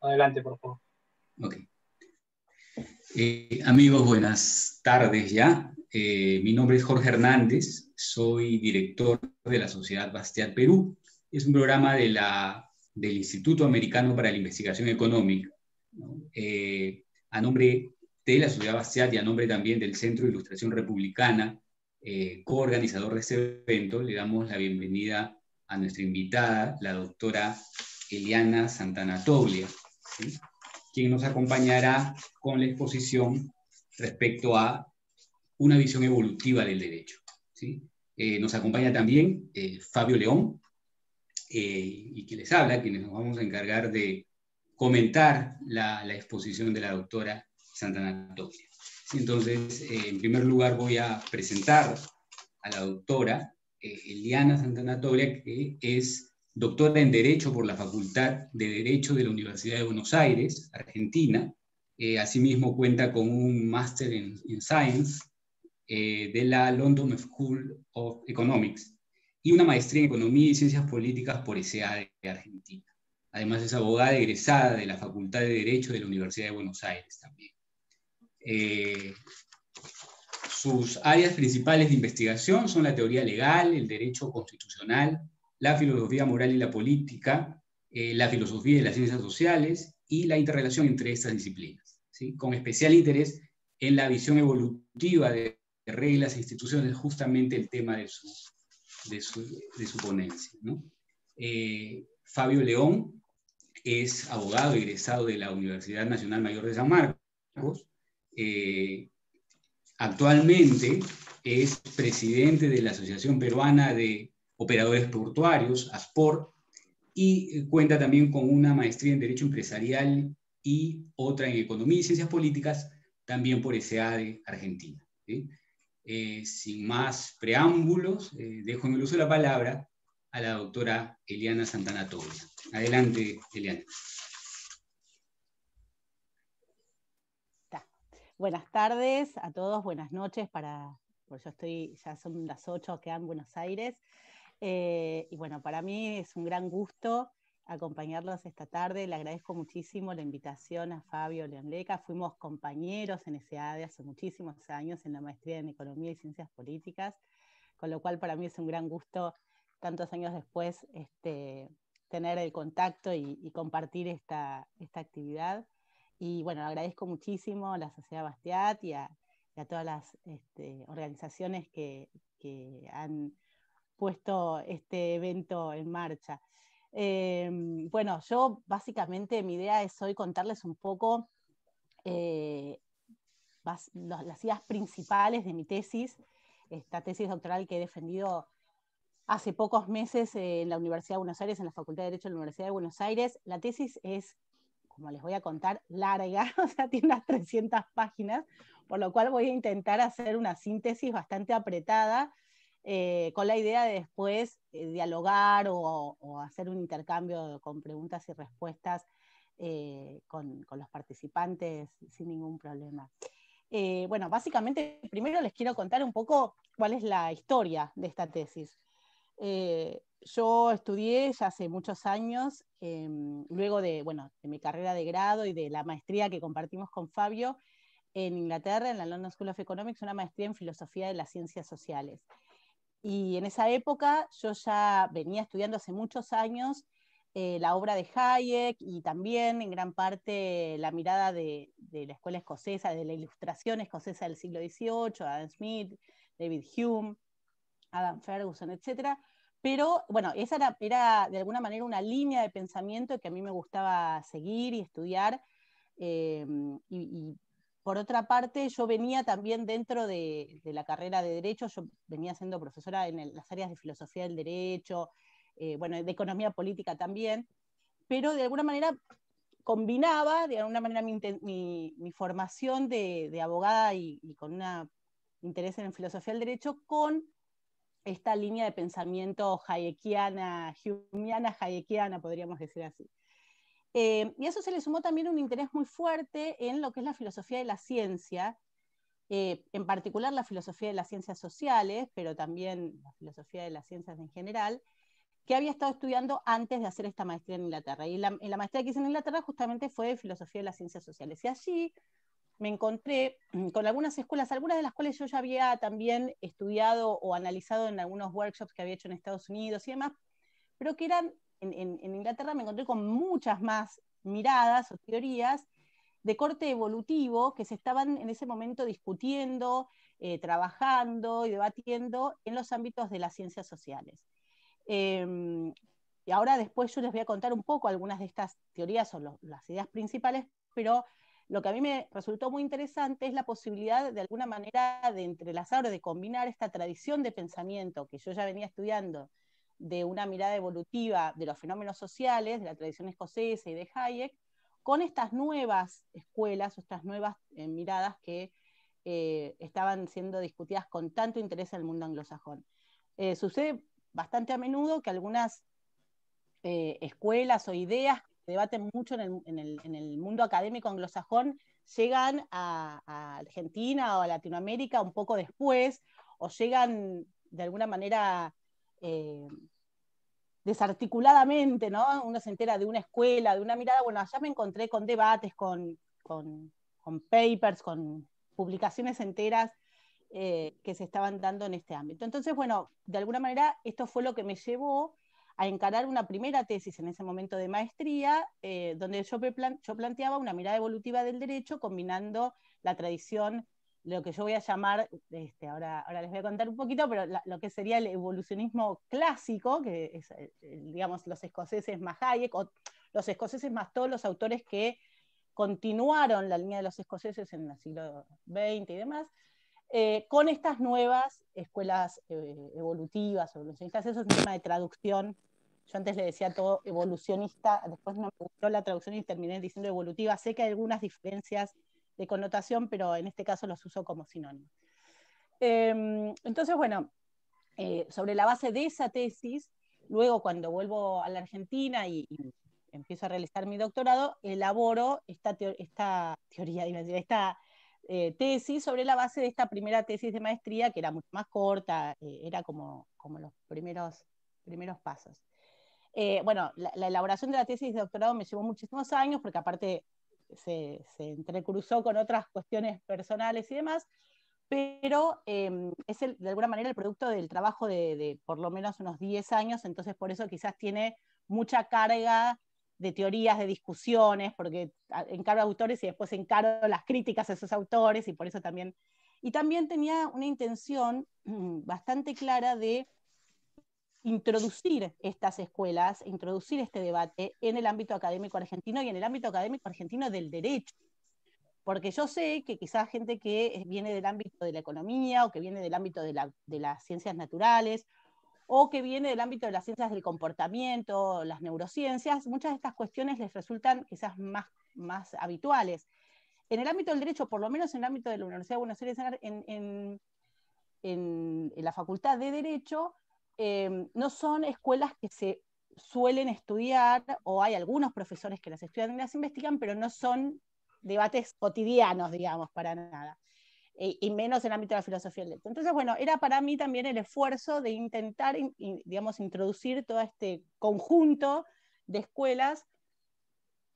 Adelante, por favor. Eh, amigos, buenas tardes ya. Eh, mi nombre es Jorge Hernández, soy director de la Sociedad Bastiat Perú. Es un programa de la, del Instituto Americano para la Investigación Económica. Eh, a nombre de la Sociedad Bastiat y a nombre también del Centro de Ilustración Republicana, coorganizador de este evento, le damos la bienvenida a nuestra invitada, la doctora Eliana Santana Toglia quien nos acompañará con la exposición respecto a una visión evolutiva del derecho. Eh, nos acompaña también eh, Fabio León, eh, y que les habla, quienes nos vamos a encargar de comentar la, exposición de la doctora Santana Entonces, en primer lugar voy a presentar a la doctora Eliana Santana que es doctora en Derecho por la Facultad de Derecho de la Universidad de Buenos Aires, Argentina. Eh, asimismo cuenta con un máster en, Science eh, de la London School of Economics y una maestría en Economía y Ciencias Políticas por S.A. de Argentina. Además es abogada egresada de la Facultad de Derecho de la Universidad de Buenos Aires también. Eh, sus áreas principales de investigación son la teoría legal, el derecho constitucional, la filosofía moral y la política, eh, la filosofía de las ciencias sociales y la interrelación entre estas disciplinas, con especial interés en la visión evolutiva de reglas e instituciones, justamente el tema de su, de su, ponencia. Eh, Fabio León es abogado egresado de la Universidad Nacional Mayor de San Marcos. Eh, actualmente es presidente de la Asociación Peruana de operadores portuarios, ASPOR, y eh, cuenta también con una maestría en Derecho Empresarial y otra en Economía y Ciencias Políticas, también por de Argentina. Eh, sin más preámbulos, eh, dejo en el uso la palabra a la doctora Eliana Santana Adelante, Eliana. Buenas tardes a todos, buenas noches para, pues yo estoy, ya son las 8 acá en Buenos Aires. Eh, y bueno, para mí es un gran gusto acompañarlos esta tarde. Le agradezco muchísimo la invitación a Fabio Leonleca. Fuimos compañeros en ese e hace muchísimos años en la maestría en Economía y Ciencias Políticas, con lo cual para mí es un gran gusto, tantos años después, este, tener el contacto y, compartir esta, esta, actividad. Y bueno, agradezco muchísimo a la Sociedad Bastiat y a, todas las este, organizaciones que, que han puesto este evento en marcha. Em, bueno, yo básicamente mi idea es hoy contarles un poco las, eh, las ideas principales de mi tesis, esta tesis doctoral que he defendido hace pocos meses en la Universidad de Buenos Aires, en la Facultad de Derecho de la Universidad de Buenos Aires. La tesis es, como les voy a contar, larga, o sea, tiene unas 300 páginas, por lo cual voy a intentar hacer una síntesis bastante apretada eh, con la idea de después eh, dialogar o, hacer un intercambio con preguntas y respuestas eh, con, los participantes sin ningún problema. bueno, básicamente primero les quiero contar un poco cuál es la historia de esta tesis. yo estudié ya hace muchos años, luego de, de mi carrera de grado y de la maestría que compartimos con Fabio, en Inglaterra, en la London School of Economics, una maestría en filosofía de las ciencias sociales. Y en esa época yo ya venía estudiando hace muchos años eh, la obra de Hayek y también en gran parte la mirada de, la escuela escocesa, de la ilustración escocesa del siglo XVIII, Adam Smith, David Hume, Adam Ferguson, etc. Pero bueno, esa era, de alguna manera una línea de pensamiento que a mí me gustaba seguir y estudiar. Eh, y, por otra parte, yo venía también dentro de, la carrera de Derecho, yo venía siendo profesora en las áreas de filosofía del derecho, eh, bueno, de economía política también, pero de alguna manera combinaba, de alguna manera, mi, formación de, abogada y, con un interés en filosofía del derecho con esta línea de pensamiento hayekiana, humiana, hayekiana, podríamos decir así. Eh, y a eso se le sumó también un interés muy fuerte en lo que es la filosofía de la ciencia, eh, en particular la filosofía de las ciencias sociales, pero también la filosofía de las ciencias en general, que había estado estudiando antes de hacer esta maestría en Inglaterra. Y la, la maestría que hice en Inglaterra justamente fue de filosofía de las ciencias sociales. Y allí me encontré con algunas escuelas, algunas de las cuales yo ya había también estudiado o analizado en algunos workshops que había hecho en Estados Unidos y demás, pero que eran en, Inglaterra me encontré con muchas más miradas o teorías de corte evolutivo que se estaban en ese momento discutiendo, eh, trabajando y debatiendo en los ámbitos de las ciencias sociales. Em, y ahora después yo les voy a contar un poco algunas de estas teorías o las ideas principales, pero lo que a mí me resultó muy interesante es la posibilidad de alguna manera de entrelazar o de combinar esta tradición de pensamiento que yo ya venía estudiando de una mirada evolutiva de los fenómenos sociales, de la tradición escocesa y de Hayek, con estas nuevas escuelas, estas nuevas eh, miradas que eh, estaban siendo discutidas con tanto interés en el mundo anglosajón. Eh, sucede bastante a menudo que algunas escuelas o ideas que se debaten mucho en el, mundo académico anglosajón llegan a Argentina o a Latinoamérica un poco después, o llegan de alguna manera eh, desarticuladamente, ¿no? Uno se entera de una escuela, de una mirada, bueno, allá me encontré con debates, con, con, papers, con publicaciones enteras eh, que se estaban dando en este ámbito. Entonces, bueno, de alguna manera esto fue lo que me llevó a encarar una primera tesis en ese momento de maestría, eh, donde yo, yo, planteaba una mirada evolutiva del derecho combinando la tradición lo que yo voy a llamar, este, ahora, ahora les voy a contar un poquito, pero lo que sería el evolucionismo clásico, que es, eh, eh, digamos, los escoceses más Hayek, o los escoceses más todos los autores que continuaron la línea de los escoceses en el siglo XX y demás, eh, con estas nuevas escuelas evolutivas, evolucionistas, eso es un tema de traducción. Yo antes le decía todo evolucionista, después me gustó la traducción y terminé diciendo evolutiva. Sé que hay algunas diferencias de connotación, pero en este caso los usó como sinónimo. Em, entonces, bueno, eh, sobre la base de esa tesis, luego cuando vuelvo a la Argentina y, empiezo a realizar mi doctorado, elaboro esta, esta teoría, esta eh, tesis sobre la base de esta primera tesis de maestría, que era mucho más corta, eh, era como, como los primeros, primeros pasos. bueno, la, elaboración de la tesis de doctorado me llevó muchísimos años, porque aparte se, entrecruzó con otras cuestiones personales y demás, pero em, es de alguna manera el producto del trabajo de, por lo menos unos 10 años, entonces por eso quizás tiene mucha carga de teorías, de discusiones, porque encargo autores y después encargo las críticas a esos autores y por eso también... Y también tenía una intención bastante clara de introducir estas escuelas, introducir este debate en el ámbito académico argentino y en el ámbito académico argentino del derecho. Porque yo sé que quizás gente que viene del ámbito de la economía o que viene del ámbito de, las ciencias naturales o que viene del ámbito de las ciencias del comportamiento, las neurociencias, muchas de estas cuestiones les resultan quizás más, más habituales. En el ámbito del derecho, por lo menos en el ámbito de la Universidad de Buenos Aires, en la Facultad de Derecho, Em, no son escuelas que se suelen estudiar, o hay algunos profesores que las estudian y las investigan, pero no son debates cotidianos, digamos, para nada, y, menos en el ámbito de la filosofía del derecho. Entonces, bueno, era para mí también el esfuerzo de intentar, digamos, introducir todo este conjunto de escuelas,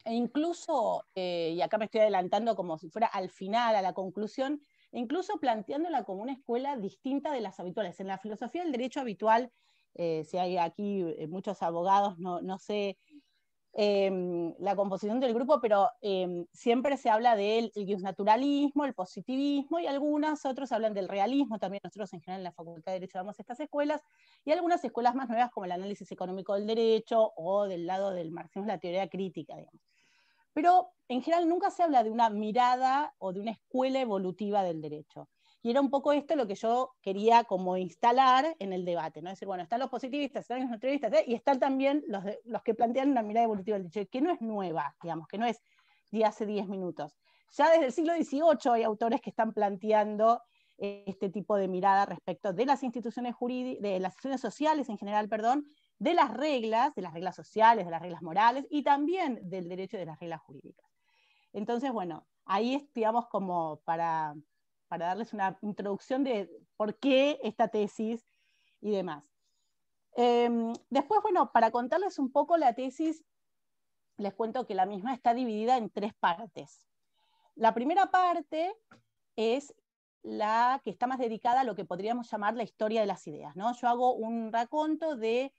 e incluso, eh, y acá me estoy adelantando como si fuera al final, a la conclusión, incluso planteándola como una escuela distinta de las habituales. En la filosofía del derecho habitual, eh, si hay aquí eh, muchos abogados, no, sé em, la composición del grupo, pero em, siempre se habla del naturalismo, el positivismo y algunas, otros hablan del realismo, también nosotros en general en la Facultad de Derecho damos estas escuelas, y algunas escuelas más nuevas como el análisis económico del derecho o del lado del marxismo, la teoría crítica, digamos. Pero en general nunca se habla de una mirada o de una escuela evolutiva del derecho. Y era un poco esto lo que yo quería como instalar en el debate, ¿no? decir, bueno, están los positivistas, están los naturalistas ¿eh? y están también los, que plantean una mirada evolutiva del derecho, que no es nueva, digamos, que no es de hace 10 minutos. Ya desde el siglo XVIII hay autores que están planteando este tipo de mirada respecto de las instituciones jurídicas, de las instituciones sociales en general, perdón, de las reglas, de las reglas sociales, de las reglas morales y también del derecho de las reglas jurídicas. Entonces, bueno, ahí es, como para, darles una introducción de por qué esta tesis y demás. Em, después, bueno, para contarles un poco la tesis, les cuento que la misma está dividida en tres partes. La primera parte es la que está más dedicada a lo que podríamos llamar la historia de las ideas. ¿no? Yo hago un raconto de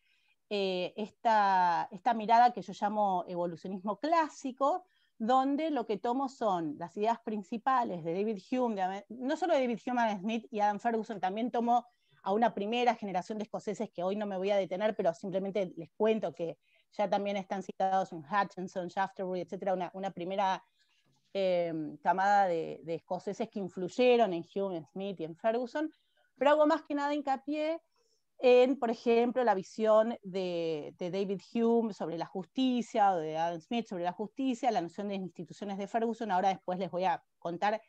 eh, esta, esta mirada que yo llamo evolucionismo clásico, donde lo que tomo son las ideas principales de David Hume, no solo de David Hume, Smith y Adam Ferguson, también tomo a una primera generación de escoceses que hoy no me voy a detener, pero simplemente les cuento que ya también están citados en Hutchinson, Shaftesbury, etcétera, una, una primera em, camada de, de, escoceses que influyeron en Hume, Smith y en Ferguson, pero hago más que nada hincapié en, por ejemplo, la visión de, David Hume sobre la justicia o de Adam Smith sobre la justicia, la noción de instituciones de Ferguson. Ahora después les voy a contar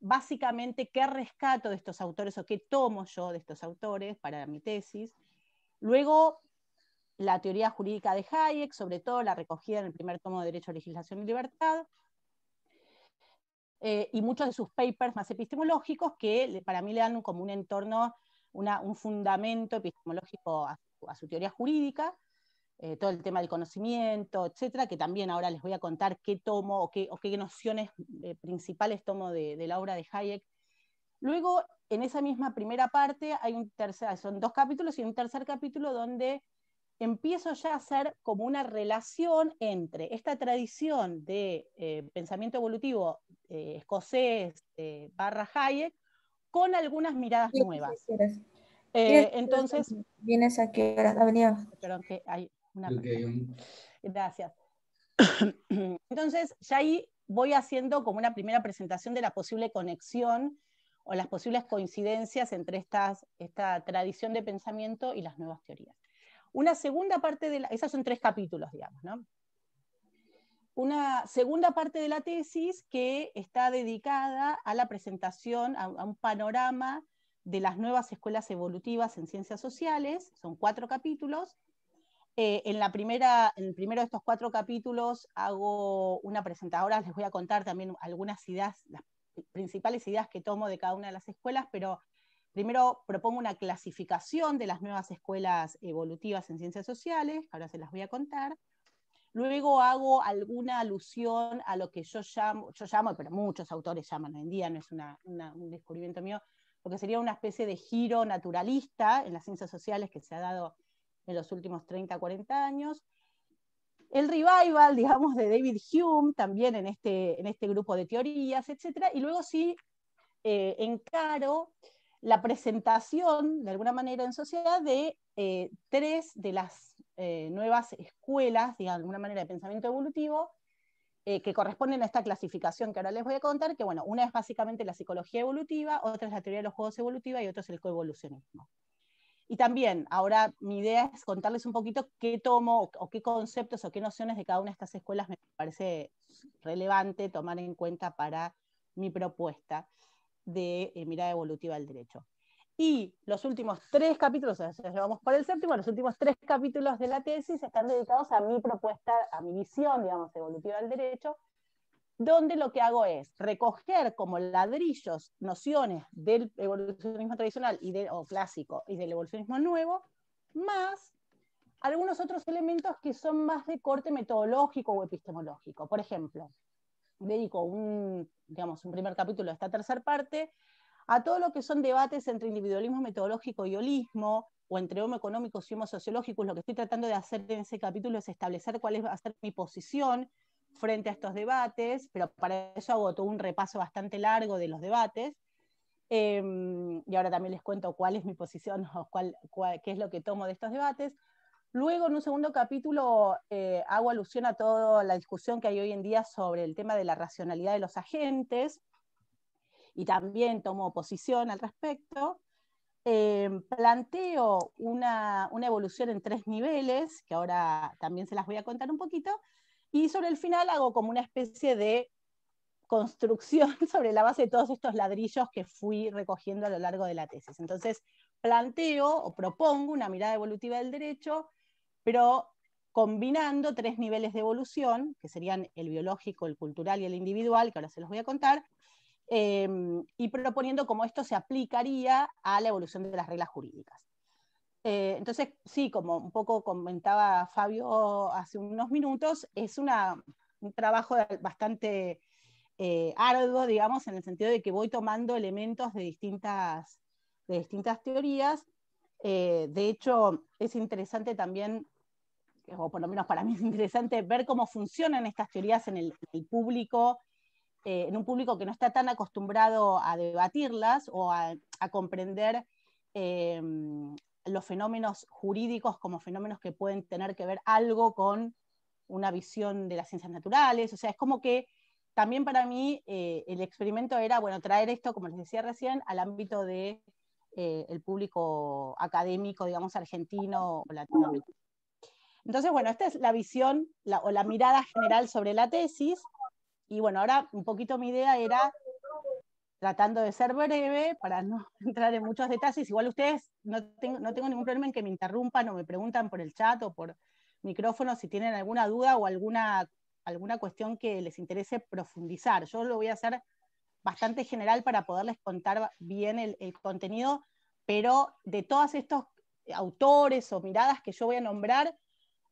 básicamente qué rescato de estos autores o qué tomo yo de estos autores para mi tesis. Luego, la teoría jurídica de Hayek, sobre todo la recogida en el primer tomo de Derecho, Legislación y Libertad. Eh, y muchos de sus papers más epistemológicos que para mí le dan como un entorno un fundamento epistemológico a su, teoría jurídica, eh, todo el tema del conocimiento, etcétera, que también ahora les voy a contar qué tomo o qué, nociones eh, principales tomo de, la obra de Hayek. Luego, en esa misma primera parte, hay un tercer, ah, son dos capítulos y un tercer capítulo donde empiezo ya a hacer como una relación entre esta tradición de eh, pensamiento evolutivo escocés barra Hayek con algunas miradas nuevas. Eh, entonces... ¿Vienes aquí. Perdón, que hay una... Gracias. Entonces, ya ahí voy haciendo como una primera presentación de la posible conexión o las posibles coincidencias entre estas, esta tradición de pensamiento y las nuevas teorías. Una segunda parte de la, Esas son tres capítulos, digamos, ¿no? una segunda parte de la tesis que está dedicada a la presentación, a, un panorama de las nuevas escuelas evolutivas en ciencias sociales. Son cuatro capítulos. Eh, en, la primera, en el primero de estos cuatro capítulos hago una presentadora, les voy a contar también algunas ideas, las principales ideas que tomo de cada una de las escuelas, pero primero propongo una clasificación de las nuevas escuelas evolutivas en ciencias sociales, ahora se las voy a contar. Luego hago alguna alusión a lo que yo llamo, yo llamo, pero muchos autores llaman hoy en día, no es un descubrimiento mío, lo que sería una especie de giro naturalista en las ciencias sociales que se ha dado en los últimos 30, 40 años. El revival, digamos, de David Hume, también en este, en este grupo de teorías, etc. Y luego sí eh, encaro la presentación, de alguna manera, en sociedad de eh, tres de las eh, nuevas escuelas, de alguna manera, de pensamiento evolutivo, eh, que corresponden a esta clasificación que ahora les voy a contar, que bueno, una es básicamente la psicología evolutiva, otra es la teoría de los juegos evolutiva y otra es el coevolucionismo. Y también, ahora mi idea es contarles un poquito qué tomo o qué conceptos o qué nociones de cada una de estas escuelas me parece relevante tomar en cuenta para mi propuesta de eh, mirada evolutiva al derecho. Y los últimos tres capítulos, ya llevamos por el séptimo, los últimos tres capítulos de la tesis están dedicados a mi propuesta, a mi visión, digamos, evolutiva del derecho, donde lo que hago es recoger como ladrillos nociones del evolucionismo tradicional y de, o clásico y del evolucionismo nuevo, más algunos otros elementos que son más de corte metodológico o epistemológico. Por ejemplo, dedico un, digamos, un primer capítulo a esta tercera parte a todo lo que son debates entre individualismo metodológico y holismo, o entre homo económicos y homo sociológicos, lo que estoy tratando de hacer en ese capítulo es establecer cuál va a ser mi posición frente a estos debates, pero para eso hago todo un repaso bastante largo de los debates. Em, y ahora también les cuento cuál es mi posición o qué es lo que tomo de estos debates. Luego, en un segundo capítulo, eh, hago alusión a toda la discusión que hay hoy en día sobre el tema de la racionalidad de los agentes, y también tomo posición al respecto. Eh, planteo una, una, evolución en tres niveles, que ahora también se las voy a contar un poquito, y sobre el final hago como una especie de construcción sobre la base de todos estos ladrillos que fui recogiendo a lo largo de la tesis. Entonces, planteo o propongo una mirada evolutiva del derecho, pero combinando tres niveles de evolución, que serían el biológico, el cultural y el individual, que ahora se los voy a contar, Em, y proponiendo cómo esto se aplicaría a la evolución de las reglas jurídicas. Eh, entonces, sí, como un poco comentaba Fabio hace unos minutos, es un trabajo bastante eh, arduo, digamos, en el sentido de que voy tomando elementos de distintas, de distintas teorías. Eh, de hecho, es interesante también, o por lo menos para mí es interesante, ver cómo funcionan estas teorías en el público eh, en un público que no está tan acostumbrado a debatirlas o a, comprender eh, los fenómenos jurídicos como fenómenos que pueden tener que ver algo con una visión de las ciencias naturales. O sea, es como que también para mí eh, el experimento era, bueno, traer esto, como les decía recién, al ámbito de, el público académico, digamos, argentino o latinoamericano. Entonces, bueno, esta es la visión o la mirada general sobre la tesis. Y bueno, ahora un poquito mi idea era tratando de ser breve para no entrar en muchos detalles. Igual ustedes no tengo, ningún problema en que me interrumpan o me preguntan por el chat o por micrófono si tienen alguna duda o alguna, alguna cuestión que les interese profundizar. Yo lo voy a hacer bastante general para poderles contar bien el contenido, pero de todos estos autores o miradas que yo voy a nombrar,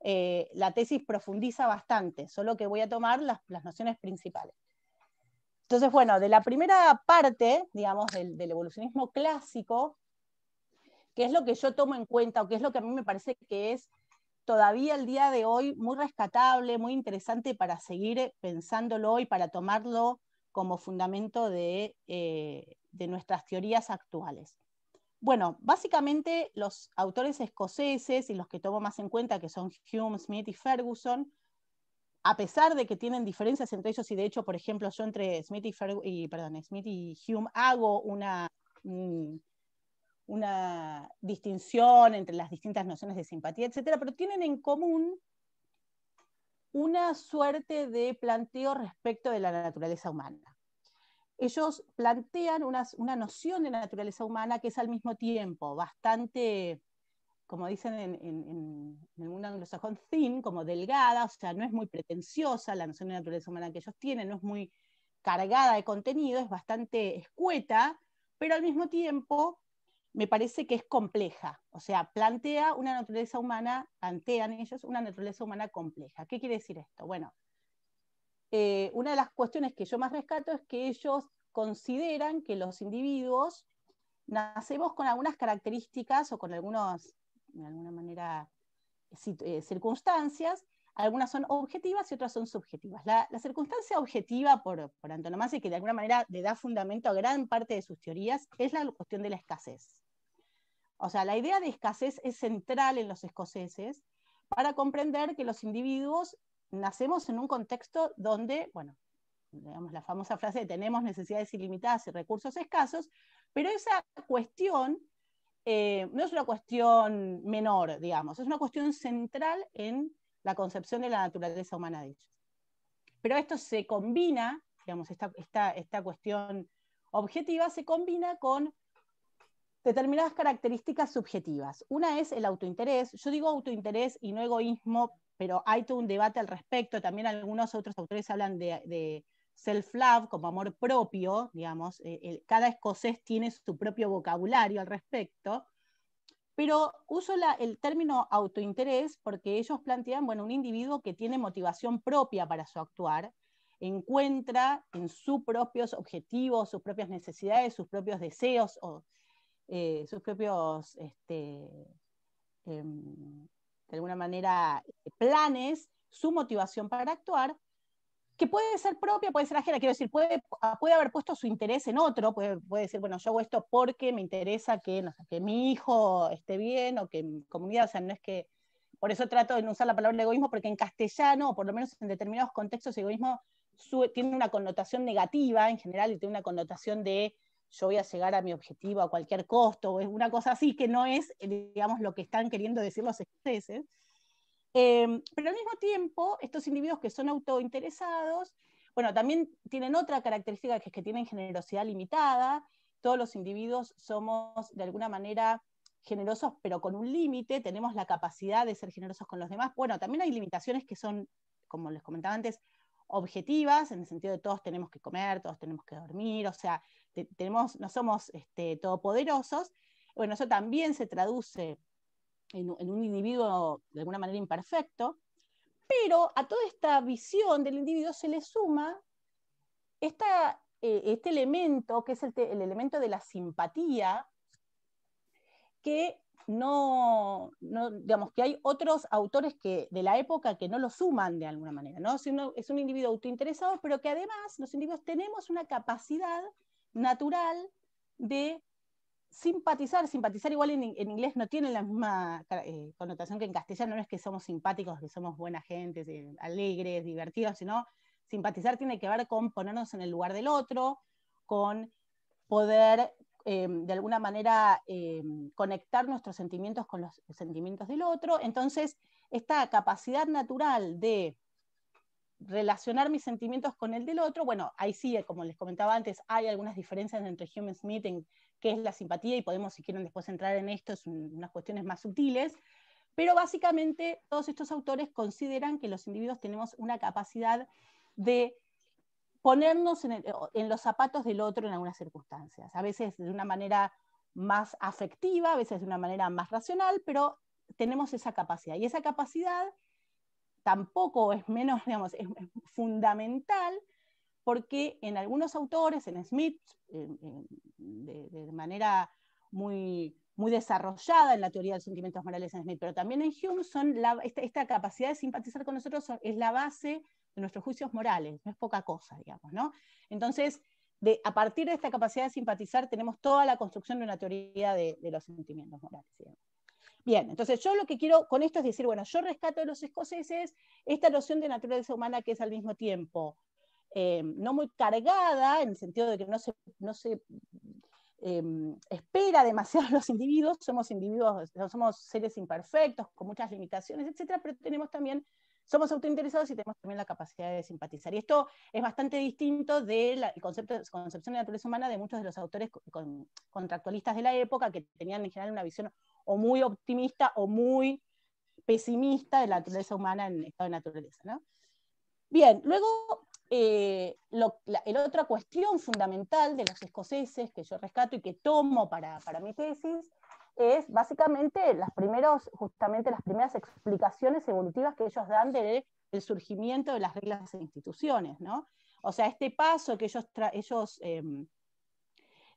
eh, la tesis profundiza bastante, solo que voy a tomar las, nociones principales. Entonces, bueno, de la primera parte, digamos, del, evolucionismo clásico, qué es lo que yo tomo en cuenta o que es lo que a mí me parece que es todavía el día de hoy muy rescatable, muy interesante para seguir pensándolo y para tomarlo como fundamento de eh, nuestras teorías actuales. Bueno, básicamente los autores escoceses y los que tomo más en cuenta, que son Hume, Smith y Ferguson, a pesar de que tienen diferencias entre ellos, y de hecho, por ejemplo, yo entre Smith y, Smith y Hume hago una, mm, una distinción entre las distintas nociones de simpatía, etcétera, pero tienen en común una suerte de planteo respecto de la naturaleza humana ellos plantean una, noción de naturaleza humana que es al mismo tiempo bastante, como dicen en, en, en el mundo anglosajón, thin, como delgada, o sea, no es muy pretenciosa la noción de naturaleza humana que ellos tienen, no es muy cargada de contenido, es bastante escueta, pero al mismo tiempo me parece que es compleja, o sea, plantea una naturaleza humana, plantean ellos una naturaleza humana compleja. ¿Qué quiere decir esto? Bueno, eh, una de las cuestiones que yo más rescato es que ellos consideran que los individuos nacemos con algunas características o con algunos, de alguna manera, eh, circunstancias, algunas son objetivas y otras son subjetivas. La, circunstancia objetiva, por, por antonomasia, y que de alguna manera le da fundamento a gran parte de sus teorías, es la cuestión de la escasez. O sea, la idea de escasez es central en los escoceses para comprender que los individuos nacemos en un contexto donde, bueno, digamos la famosa frase de tenemos necesidades ilimitadas y recursos escasos, pero esa cuestión eh, no es una cuestión menor, digamos, es una cuestión central en la concepción de la naturaleza humana de hecho Pero esto se combina, digamos, esta, esta, esta cuestión objetiva se combina con determinadas características subjetivas. Una es el autointerés. Yo digo autointerés y no egoísmo pero hay todo un debate al respecto. También algunos otros autores hablan de, self-love como amor propio, digamos, eh, eh, cada escocés tiene su propio vocabulario al respecto, pero uso el término autointerés porque ellos plantean, bueno, un individuo que tiene motivación propia para su actuar, encuentra en sus propios objetivos, sus propias necesidades, sus propios deseos o eh, sus propios... Este, em, de alguna manera, eh, planes, su motivación para actuar, que puede ser propia, puede ser ajena, quiero decir, puede, ah, puede haber puesto su interés en otro, puede, puede decir, bueno, yo hago esto porque me interesa que, que mi hijo esté bien o que mi comunidad, o sea, no es que, por eso trato de no usar la palabra egoísmo, porque en castellano, o por lo menos en determinados contextos, egoísmo tiene una connotación negativa en general y tiene una connotación de yo voy a llegar a mi objetivo a cualquier costo, o es una cosa así que no es, eh, digamos, lo que están queriendo decir los excesos. Em, pero al mismo tiempo, estos individuos que son autointeresados, bueno, también tienen otra característica que es que tienen generosidad limitada. Todos los individuos somos de alguna manera generosos, pero con un límite, tenemos la capacidad de ser generosos con los demás. Bueno, también hay limitaciones que son, como les comentaba antes, objetivas, en el sentido de todos tenemos que comer, todos tenemos que dormir, o sea, no somos este, todopoderosos, bueno, eso también se traduce en, un individuo de alguna manera imperfecto, pero a toda esta visión del individuo se le suma esta, eh, este elemento, que es el, elemento de la simpatía, que no, digamos que hay otros autores que, de la época que no lo suman de alguna manera, es un individuo autointeresado, pero que además los individuos tenemos una capacidad natural de simpatizar, simpatizar igual en, inglés no tiene la misma eh, connotación que en castellano, no es que somos simpáticos, que somos buena gente, eh, alegres, divertidos, sino simpatizar tiene que ver con ponernos en el lugar del otro, con poder eh, de alguna manera conectar nuestros sentimientos con los sentimientos del otro. Entonces, esta capacidad natural de relacionar mis sentimientos con el del otro, bueno, ahí sí, eh, como les comentaba antes, hay algunas diferencias entre Human Smith en qué es la simpatía y podemos, si quieren, después entrar en esto, es unas cuestiones más sutiles, pero básicamente todos estos autores consideran que los individuos tenemos una capacidad de ponernos en, en los zapatos del otro en algunas circunstancias, a veces de una manera más afectiva, a veces de una manera más racional, pero tenemos esa capacidad. Y esa capacidad tampoco es menos, digamos, es, fundamental porque en algunos autores, en Smith, de, manera muy, muy desarrollada en la teoría de los sentimientos morales en Smith, pero también en Hume, esta, capacidad de simpatizar con nosotros es la base de nuestros juicios morales, no es poca cosa, digamos, ¿no? Entonces, de, a partir de esta capacidad de simpatizar tenemos toda la construcción de una teoría de, de los sentimientos morales. Digamos. Bien, entonces yo lo que quiero con esto es decir, bueno, yo rescato de los escoceses esta noción de naturaleza humana que es al mismo tiempo eh, no muy cargada, en el sentido de que no se, no em, espera demasiado a los individuos, somos individuos, somos seres imperfectos, con muchas limitaciones, etcétera, pero tenemos también, somos autointeresados y tenemos también la capacidad de simpatizar. Y esto es bastante distinto de la concepción de naturaleza humana de muchos de los autores contractualistas de la época que tenían en general una visión o muy optimista o muy pesimista de la naturaleza humana en estado de naturaleza. Bien, luego eh, la, otra cuestión fundamental de los escoceses que yo rescato y que tomo para, mi tesis es básicamente las, primeros, justamente las primeras explicaciones evolutivas que ellos dan del surgimiento de las reglas e instituciones. O sea, este paso que ellos, ellos em,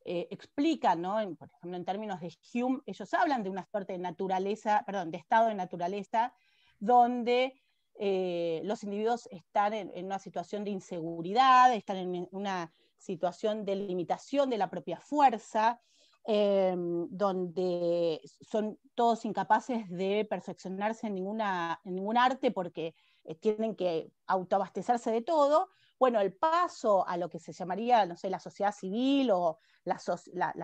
eh, explican, por ejemplo, en términos de Hume, ellos hablan de una suerte de naturaleza, perdón, de estado de naturaleza, donde eh, los individuos están en, una situación de inseguridad, están en una situación de limitación de la propia fuerza, em, donde son todos incapaces de perfeccionarse en, en ningún arte porque eh, tienen que autoabastecerse de todo, bueno, el paso a lo que se llamaría, no sé, la sociedad civil o la,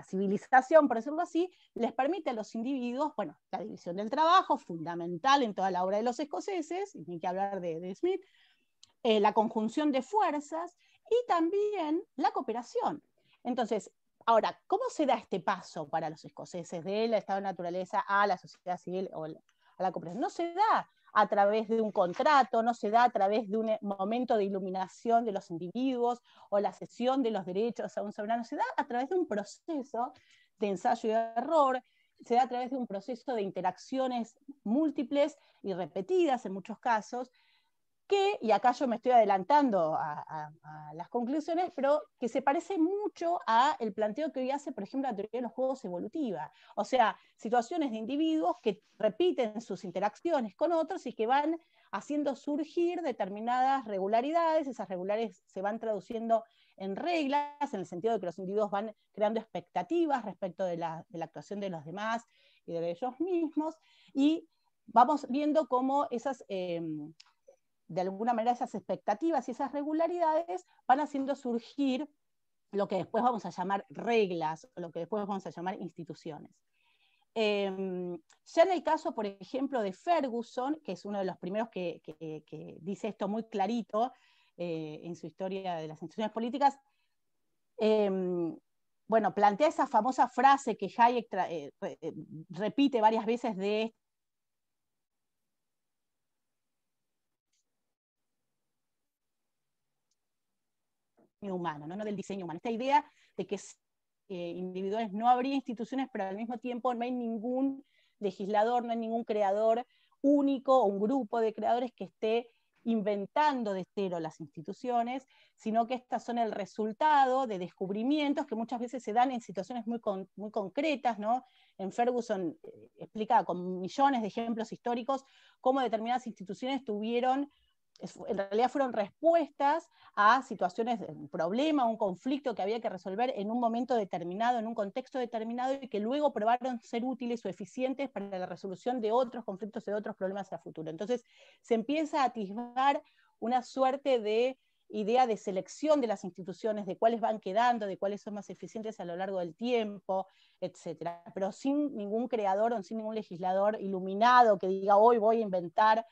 civilización, por decirlo así, les permite a los individuos, bueno, la división del trabajo, fundamental en toda la obra de los escoceses, y que hablar de, Smith, eh, la conjunción de fuerzas y también la cooperación. Entonces, ahora, ¿cómo se da este paso para los escoceses del estado de naturaleza a la sociedad civil o a la cooperación? No se da a través de un contrato, no se da a través de un eh, momento de iluminación de los individuos o la cesión de los derechos a un soberano, se da a través de un proceso de ensayo y error, se da a través de un proceso de interacciones múltiples y repetidas en muchos casos, que, y acá yo me estoy adelantando a, las conclusiones, pero que se parece mucho al planteo que hoy hace, por ejemplo, la teoría de los juegos evolutiva. O sea, situaciones de individuos que repiten sus interacciones con otros y que van haciendo surgir determinadas regularidades, esas regulares se van traduciendo en reglas, en el sentido de que los individuos van creando expectativas respecto de la, actuación de los demás y de ellos mismos, y vamos viendo cómo esas em, de alguna manera esas expectativas y esas regularidades van haciendo surgir lo que después vamos a llamar reglas, lo que después vamos a llamar instituciones. Em, ya en el caso, por ejemplo, de Ferguson, que es uno de los primeros que, dice esto muy clarito eh, en su historia de las instituciones políticas, em, bueno, plantea esa famosa frase que Hayek eh, eh, repite varias veces de humano, ¿no? del diseño humano. Esta idea de que eh, individuales no habría instituciones, pero al mismo tiempo no hay ningún legislador, no hay ningún creador único o un grupo de creadores que esté inventando de cero las instituciones, sino que estas son el resultado de descubrimientos que muchas veces se dan en situaciones muy, muy concretas, ¿no? En Ferguson eh, explica con millones de ejemplos históricos cómo determinadas instituciones tuvieron en realidad fueron respuestas a situaciones, un problema, un conflicto que había que resolver en un momento determinado, en un contexto determinado, y que luego probaron ser útiles o eficientes para la resolución de otros conflictos y de otros problemas a futuro. Entonces se empieza a atisbar una suerte de idea de selección de las instituciones, de cuáles van quedando, de cuáles son más eficientes a lo largo del tiempo, etcétera, pero sin ningún creador o sin ningún legislador iluminado que diga hoy voy a inventar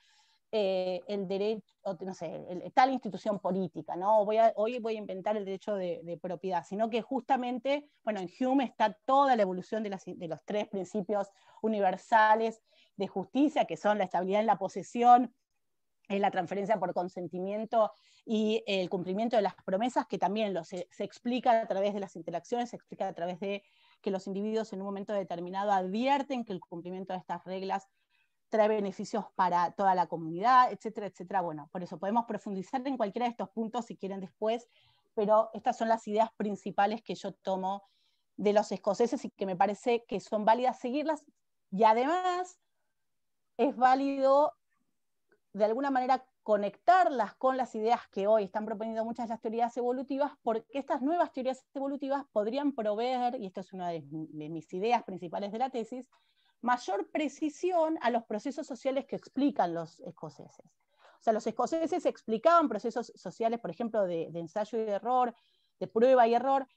eh, el derecho, no sé, tal institución política, ¿no? Voy a, hoy voy a inventar el derecho de, propiedad, sino que justamente, bueno, en Hume está toda la evolución de, los tres principios universales de justicia, que son la estabilidad en la posesión, la transferencia por consentimiento y el cumplimiento de las promesas, que también se, explica a través de las interacciones, se explica a través de que los individuos en un momento determinado advierten que el cumplimiento de estas reglas trae beneficios para toda la comunidad, etcétera, etcétera. Bueno, por eso podemos profundizar en cualquiera de estos puntos si quieren después, pero estas son las ideas principales que yo tomo de los escoceses y que me parece que son válidas seguirlas. Y además es válido de alguna manera conectarlas con las ideas que hoy están proponiendo muchas de las teorías evolutivas, porque estas nuevas teorías evolutivas podrían proveer, y esto es una de, mis ideas principales de la tesis, mayor precisión a los procesos sociales que explican los escoceses. O sea, los escoceses explicaban procesos sociales, por ejemplo, de, ensayo y error, de prueba y error,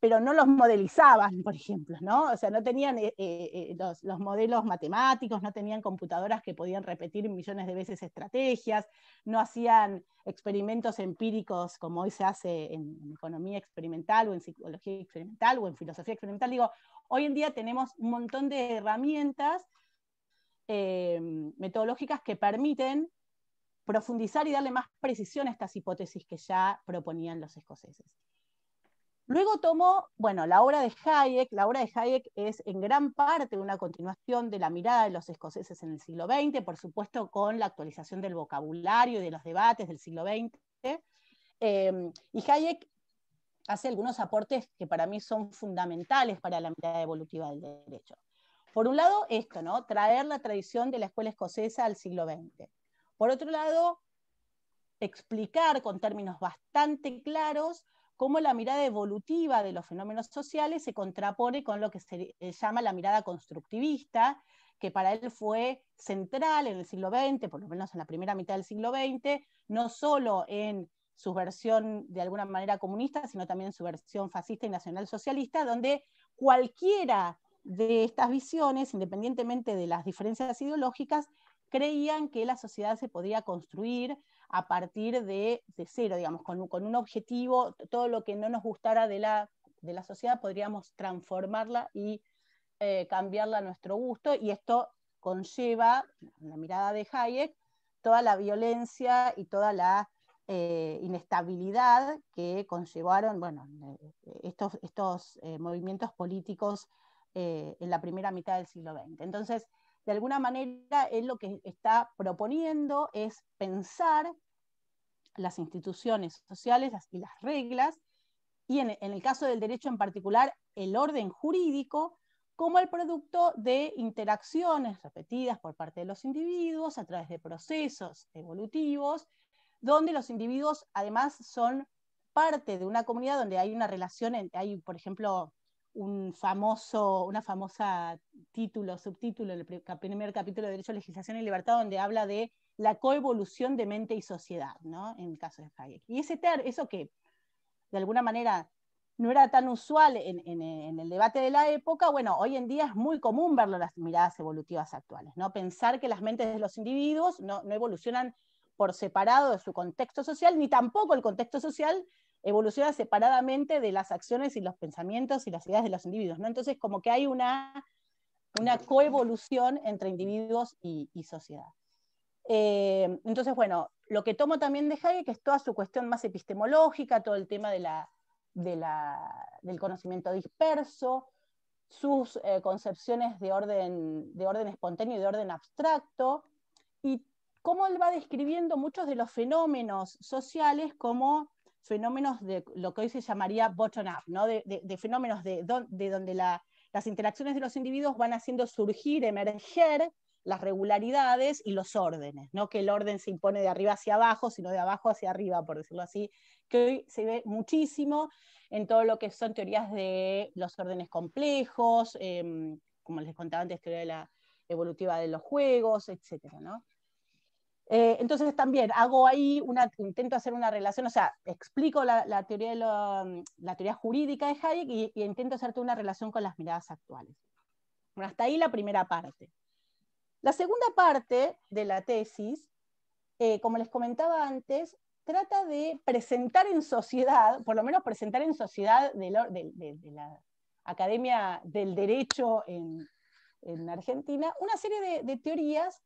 pero no los modelizaban, por ejemplo, ¿no? O sea, no tenían eh, eh, eh, los, modelos matemáticos, no tenían computadoras que podían repetir millones de veces estrategias, no hacían experimentos empíricos como hoy se hace en, economía experimental o en psicología experimental o en filosofía experimental. Digo, hoy en día tenemos un montón de herramientas metodológicas que permiten profundizar y darle más precisión a estas hipótesis que ya proponían los escoceses. Luego tomó, bueno, la obra de Hayek, la obra de Hayek es en gran parte una continuación de la mirada de los escoceses en el siglo XX, por supuesto con la actualización del vocabulario y de los debates del siglo XX. Em, y Hayek hace algunos aportes que para mí son fundamentales para la mirada evolutiva del derecho. Por un lado, esto, ¿no? Traer la tradición de la escuela escocesa al siglo XX. Por otro lado, explicar con términos bastante claros cómo la mirada evolutiva de los fenómenos sociales se contrapone con lo que se llama la mirada constructivista, que para él fue central en el siglo XX, por lo menos en la primera mitad del siglo XX, no solo en su versión de alguna manera comunista, sino también en su versión fascista y nacionalsocialista, donde cualquiera de estas visiones, independientemente de las diferencias ideológicas, creían que la sociedad se podía construir a partir de, cero, digamos, con, un objetivo, todo lo que no nos gustara de la, de la sociedad podríamos transformarla y eh, cambiarla a nuestro gusto, y esto conlleva, en la mirada de Hayek, toda la violencia y toda la eh, inestabilidad que conllevaron bueno, eh, estos, estos movimientos políticos en la primera mitad del siglo XX. Entonces, de alguna manera es lo que está proponiendo es pensar las instituciones sociales y las reglas, y en, en el caso del derecho en particular, el orden jurídico, como el producto de interacciones repetidas por parte de los individuos a través de procesos evolutivos, donde los individuos además son parte de una comunidad donde hay una relación, hay, por ejemplo, un famoso, una famosa título, subtítulo en el primer capítulo de Derecho, Legislación y Libertad, donde habla de la coevolución de mente y sociedad, ¿no? En el caso de Hayek. Y ese ter, eso que de alguna manera no era tan usual en, el debate de la época, bueno, hoy en día es muy común verlo en las miradas evolutivas actuales, ¿no? Pensar que las mentes de los individuos no evolucionan por separado de su contexto social, ni tampoco el contexto social evoluciona separadamente de las acciones y los pensamientos y las ideas de los individuos, ¿no? Entonces, como que hay una, una coevolución entre individuos y, sociedad. Eh, entonces, bueno, lo que tomo también de Hayek es toda su cuestión más epistemológica, todo el tema de la, del conocimiento disperso, sus eh, concepciones de orden, de orden espontáneo y de orden abstracto, y cómo él va describiendo muchos de los fenómenos sociales como fenómenos de lo que hoy se llamaría bottom-up, ¿no? de, fenómenos de, donde las interacciones de los individuos van haciendo surgir, emerger las regularidades y los órdenes, no que el orden se impone de arriba hacia abajo, sino de abajo hacia arriba, por decirlo así, que hoy se ve muchísimo en todo lo que son teorías de los órdenes complejos, em, como les contaba antes, teoría la evolutiva de los juegos, etcétera, ¿no? Eh, entonces también hago ahí, una, intento hacer una relación, o sea, explico la, teoría, de mm, la teoría jurídica de Hayek y, intento hacerte una relación con las miradas actuales. Bueno, hasta ahí la primera parte. La segunda parte de la tesis, eh, como les comentaba antes, trata de presentar en sociedad, por lo menos presentar en sociedad de, la Academia del Derecho en, en Argentina, una serie de teorías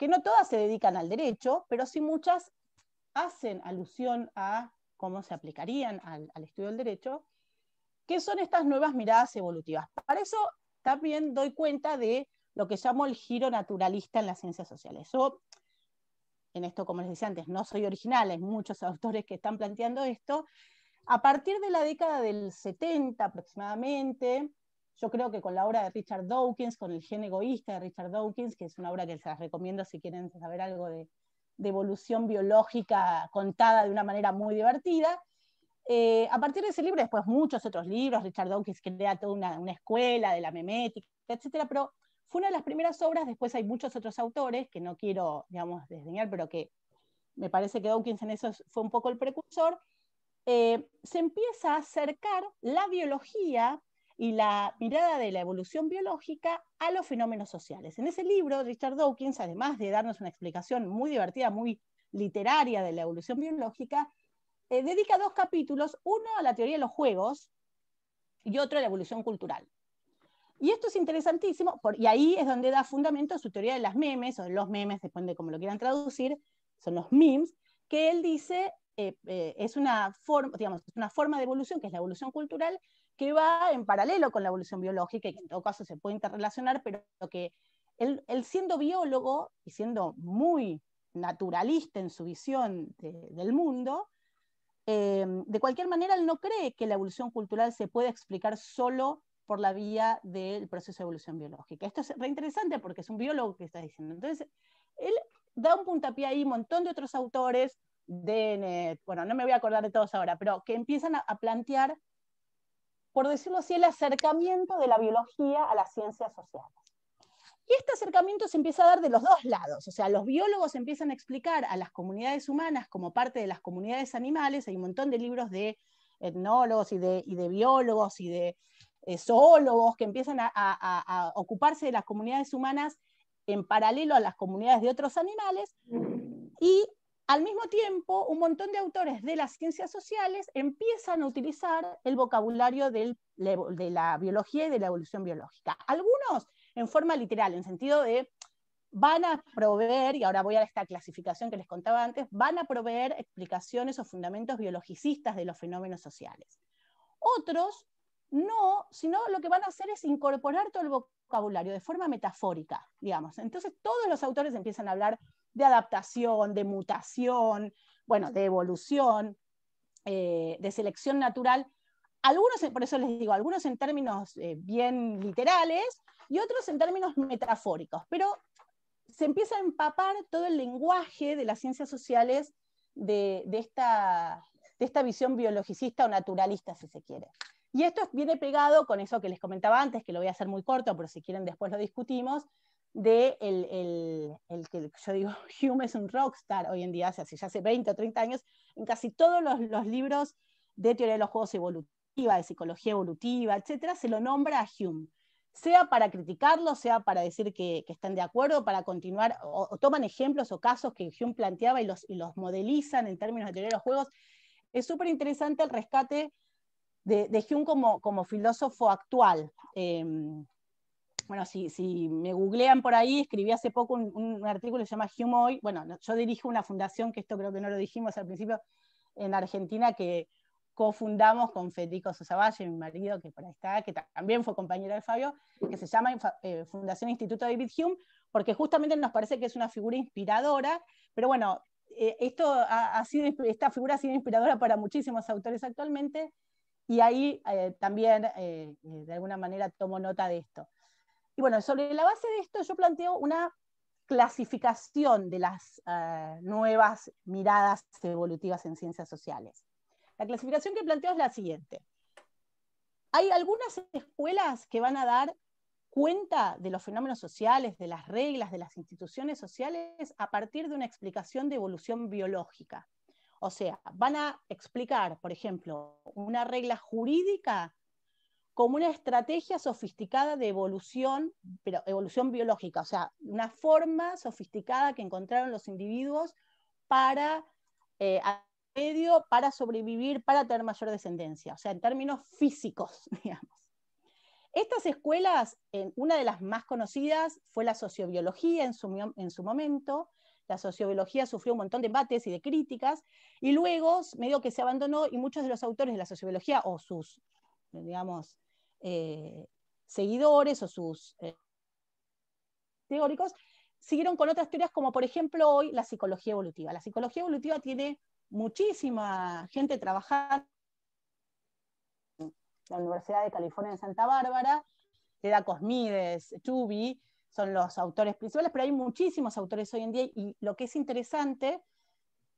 que no todas se dedican al derecho, pero sí muchas hacen alusión a cómo se aplicarían al, estudio del derecho, que son estas nuevas miradas evolutivas. Para eso también doy cuenta de lo que llamo el giro naturalista en las ciencias sociales. Yo, en esto, como les decía antes, no soy original, hay muchos autores que están planteando esto. A partir de la década del 70 aproximadamente, yo creo que con la obra de Richard Dawkins, con el gen egoísta de Richard Dawkins, que es una obra que se las recomiendo si quieren saber algo de, evolución biológica contada de una manera muy divertida. Eh, a partir de ese libro, después muchos otros libros, Richard Dawkins crea toda una, escuela de la memética, etcétera, pero fue una de las primeras obras, después hay muchos otros autores que no quiero, digamos, desdeñar, pero que me parece que Dawkins en eso fue un poco el precursor, eh, se empieza a acercar la biología y la mirada de la evolución biológica a los fenómenos sociales. En ese libro, Richard Dawkins, además de darnos una explicación muy divertida, muy literaria de la evolución biológica, eh, dedica dos capítulos, uno a la teoría de los juegos y otro a la evolución cultural. Y esto es interesantísimo, y ahí es donde da fundamento a su teoría de las memes, o de los memes, depende de cómo lo quieran traducir, son los memes, que él dice eh, eh, es una, una forma de evolución, que es la evolución cultural, que va en paralelo con la evolución biológica y que en todo caso se puede interrelacionar, pero que él, siendo biólogo y siendo muy naturalista en su visión del mundo, em, de cualquier manera él no cree que la evolución cultural se pueda explicar solo por la vía del proceso de evolución biológica. Esto es reinteresante porque es un biólogo que está diciendo. Entonces, él da un puntapié ahí, un montón de otros autores, de, bueno, no me voy a acordar de todos ahora, pero que empiezan a plantear por decirlo así, el acercamiento de la biología a las ciencias sociales. Y este acercamiento se empieza a dar de los dos lados, o sea, los biólogos empiezan a explicar a las comunidades humanas como parte de las comunidades animales, hay un montón de libros de etnólogos y de, biólogos y de eh, zoólogos que empiezan a, a ocuparse de las comunidades humanas en paralelo a las comunidades de otros animales, y al mismo tiempo, un montón de autores de las ciencias sociales empiezan a utilizar el vocabulario de la biología y de la evolución biológica. Algunos en forma literal, en sentido de van a proveer, y ahora voy a esta clasificación que les contaba antes, van a proveer explicaciones o fundamentos biologicistas de los fenómenos sociales. Otros no, sino lo que van a hacer es incorporar todo el vocabulario de forma metafórica, digamos. Entonces todos los autores empiezan a hablar de adaptación, de mutación, bueno, de evolución, eh, de selección natural. Algunos, por eso les digo, algunos en términos eh, bien literales y otros en términos metafóricos, pero se empieza a empapar todo el lenguaje de las ciencias sociales de, esta, de esta visión biologicista o naturalista, si se quiere. Y esto viene pegado con eso que les comentaba antes, que lo voy a hacer muy corto, pero si quieren después lo discutimos, de el, el, el, que yo digo, Hume es un rockstar hoy en día, hace, ya hace 20 o 30 años, en casi todos los, los libros de teoría de los juegos evolutiva, de psicología evolutiva, etcétera, se lo nombra a Hume, sea para criticarlo, sea para decir que, están de acuerdo, para continuar, o, toman ejemplos o casos que Hume planteaba y los, los modelizan en términos de teoría de los juegos. Es súper interesante el rescate de, Hume como, como filósofo actual. Eh, bueno, si, me googlean por ahí, escribí hace poco un, artículo que se llama Hoy, Bueno, yo dirijo una fundación, que esto creo que no lo dijimos al principio, en Argentina, que cofundamos con Federico Sosavalle, mi marido, que por ahí está, que también fue compañero de Fabio, que se llama eh, Fundación Instituto David Hume, porque justamente nos parece que es una figura inspiradora, pero bueno, eh, esto esta figura ha sido inspiradora para muchísimos autores actualmente, y ahí eh, también, de alguna manera, tomo nota de esto. Y bueno, sobre la base de esto yo planteo una clasificación de las eh, nuevas miradas evolutivas en ciencias sociales. La clasificación que planteo es la siguiente. Hay algunas escuelas que van a dar cuenta de los fenómenos sociales, de las reglas, de las instituciones sociales, a partir de una explicación de evolución biológica. O sea, van a explicar, por ejemplo, una regla jurídica como una estrategia sofisticada de evolución, pero evolución biológica, o sea, una forma sofisticada que encontraron los individuos para eh, medio, para sobrevivir, para tener mayor descendencia, o sea, en términos físicos, digamos. Estas escuelas, una de las más conocidas fue la sociobiología en su, en su momento, la sociobiología sufrió un montón de embates y de críticas, y luego medio que se abandonó y muchos de los autores de la sociobiología o sus, digamos, eh, seguidores o sus eh, teóricos, siguieron con otras teorías como por ejemplo hoy la psicología evolutiva. La psicología evolutiva tiene muchísima gente trabajando en la Universidad de California en Santa Bárbara, Teda Cosmides, Chubi, son los autores principales, pero hay muchísimos autores hoy en día y lo que es interesante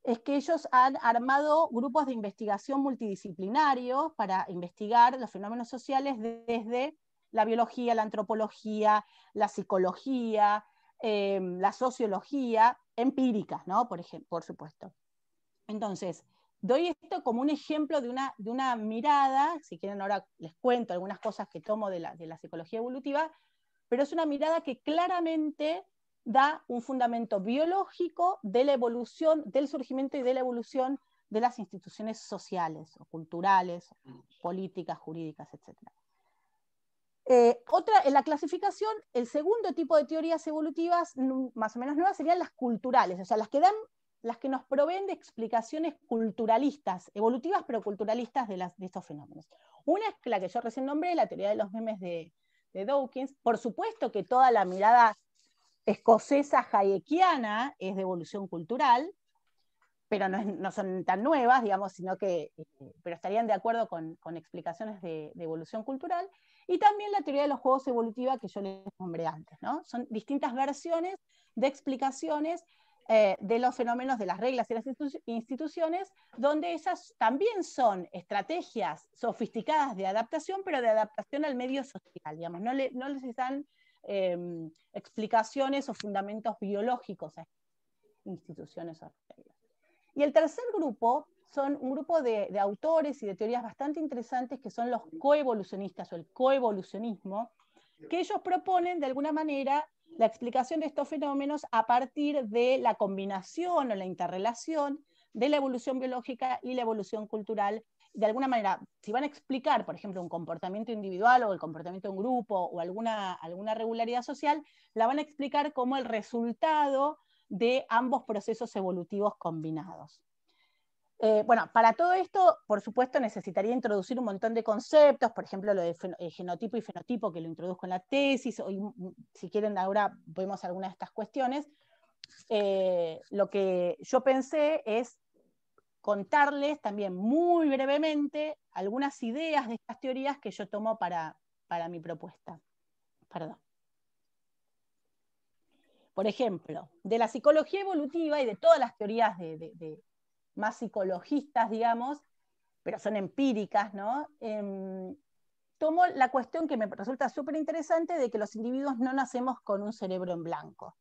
es que ellos han armado grupos de investigación multidisciplinarios para investigar los fenómenos sociales desde la biología, la antropología, la psicología, eh, la sociología, empíricas, ¿no? Por, por supuesto. Entonces, doy esto como un ejemplo de una, de una, mirada, si quieren ahora les cuento algunas cosas que tomo de la, de la psicología evolutiva, pero es una mirada que claramente da un fundamento biológico de la evolución, del surgimiento y de la evolución de las instituciones sociales, o culturales, políticas, jurídicas, etc. Eh, otra, en la clasificación, el segundo tipo de teorías evolutivas, más o menos nuevas, serían las culturales, o sea, las que dan las que nos proveen de explicaciones culturalistas, evolutivas pero culturalistas de, estos fenómenos. Una es la que yo recién nombré, la teoría de los memes de Dawkins. Por supuesto que toda la mirada escocesa hayekiana, es de evolución cultural, pero no, son tan nuevas, digamos, sino que, eh, pero estarían de acuerdo con, explicaciones de, evolución cultural, y también la teoría de los juegos evolutiva que yo les nombré antes, ¿no? Son distintas versiones de explicaciones eh, de los fenómenos de las reglas y las instituciones, donde esas también son estrategias sofisticadas de adaptación, pero de adaptación al medio social, digamos, no les están Em, explicaciones o fundamentos biológicos a instituciones Y el tercer grupo son un grupo de, de, autores y de teorías bastante interesantes que son los coevolucionistas o el coevolucionismo, que ellos proponen de alguna manera la explicación de estos fenómenos a partir de la combinación o la interrelación de la evolución biológica y la evolución cultural de alguna manera, si van a explicar, por ejemplo, un comportamiento individual o el comportamiento de un grupo o alguna, alguna regularidad social, la van a explicar como el resultado de ambos procesos evolutivos combinados. Eh, bueno, para todo esto, por supuesto, necesitaría introducir un montón de conceptos, por ejemplo, lo de eh, genotipo y fenotipo, que lo introduzco en la tesis, si quieren ahora vemos algunas de estas cuestiones. Eh, lo que yo pensé es contarles también muy brevemente algunas ideas de estas teorías que yo tomo para, mi propuesta. Por ejemplo, de la psicología evolutiva y de todas las teorías de, más psicologistas, digamos, pero son empíricas, em, tomo la cuestión que me resulta súper interesante de que los individuos no nacemos con un cerebro en blanco.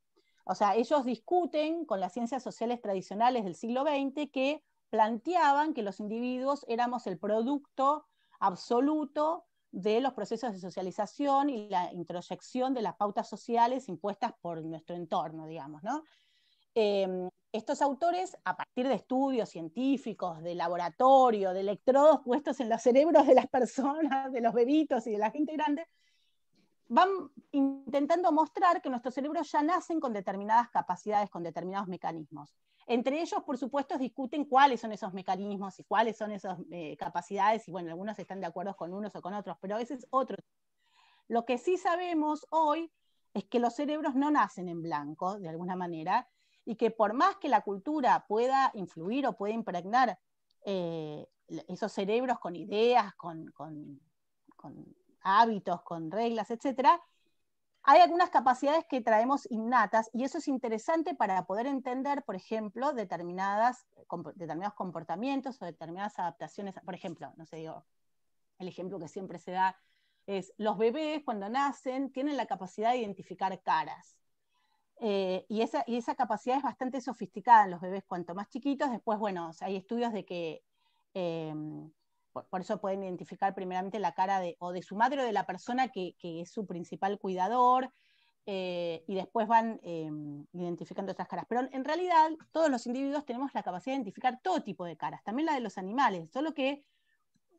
O sea, ellos discuten con las ciencias sociales tradicionales del siglo XX que planteaban que los individuos éramos el producto absoluto de los procesos de socialización y la introyección de las pautas sociales impuestas por nuestro entorno, digamos, em, estos autores, a partir de estudios científicos, de laboratorio, de electrodos puestos en los cerebros de las personas, de los bebitos y de la gente grande, van intentando mostrar que nuestros cerebros ya nacen con determinadas capacidades, con determinados mecanismos. Entre ellos, por supuesto, discuten cuáles son esos mecanismos y cuáles son esas eh, capacidades, y bueno, algunos están de acuerdo con unos o con otros, pero ese es otro. Lo que sí sabemos hoy es que los cerebros no nacen en blanco, de alguna manera, y que por más que la cultura pueda influir o pueda impregnar eh, esos cerebros con ideas, con, con hábitos, con reglas, etcétera, hay algunas capacidades que traemos innatas y eso es interesante para poder entender, por ejemplo, determinadas, determinados comportamientos o determinadas adaptaciones. Por ejemplo, no sé, digo, el ejemplo que siempre se da es los bebés cuando nacen tienen la capacidad de identificar caras. Eh, y, esa, y esa capacidad es bastante sofisticada en los bebés cuanto más chiquitos. Después, bueno, hay estudios de que... Em, por, eso pueden identificar primeramente la cara de, o de su madre o de la persona que, es su principal cuidador, eh, y después van eh, identificando otras caras. Pero en realidad todos los individuos tenemos la capacidad de identificar todo tipo de caras, también la de los animales, solo que,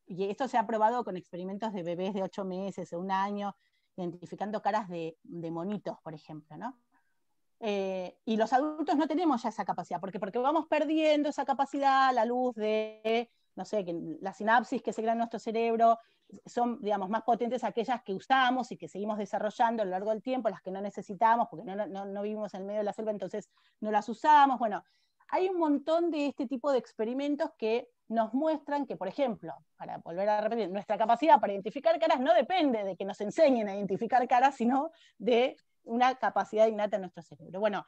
y esto se ha probado con experimentos de bebés de ocho meses o un año, identificando caras de, monitos, por ejemplo, eh, y los adultos no tenemos ya esa capacidad, porque, porque vamos perdiendo esa capacidad a la luz de no sé, que las sinapsis que se crean en nuestro cerebro son, digamos, más potentes aquellas que usamos y que seguimos desarrollando a lo largo del tiempo, las que no necesitamos porque no, no vivimos en el medio de la selva, entonces no las usamos. Bueno, hay un montón de este tipo de experimentos que nos muestran que, por ejemplo, para volver a repetir, nuestra capacidad para identificar caras no depende de que nos enseñen a identificar caras, sino de una capacidad innata en nuestro cerebro. Bueno,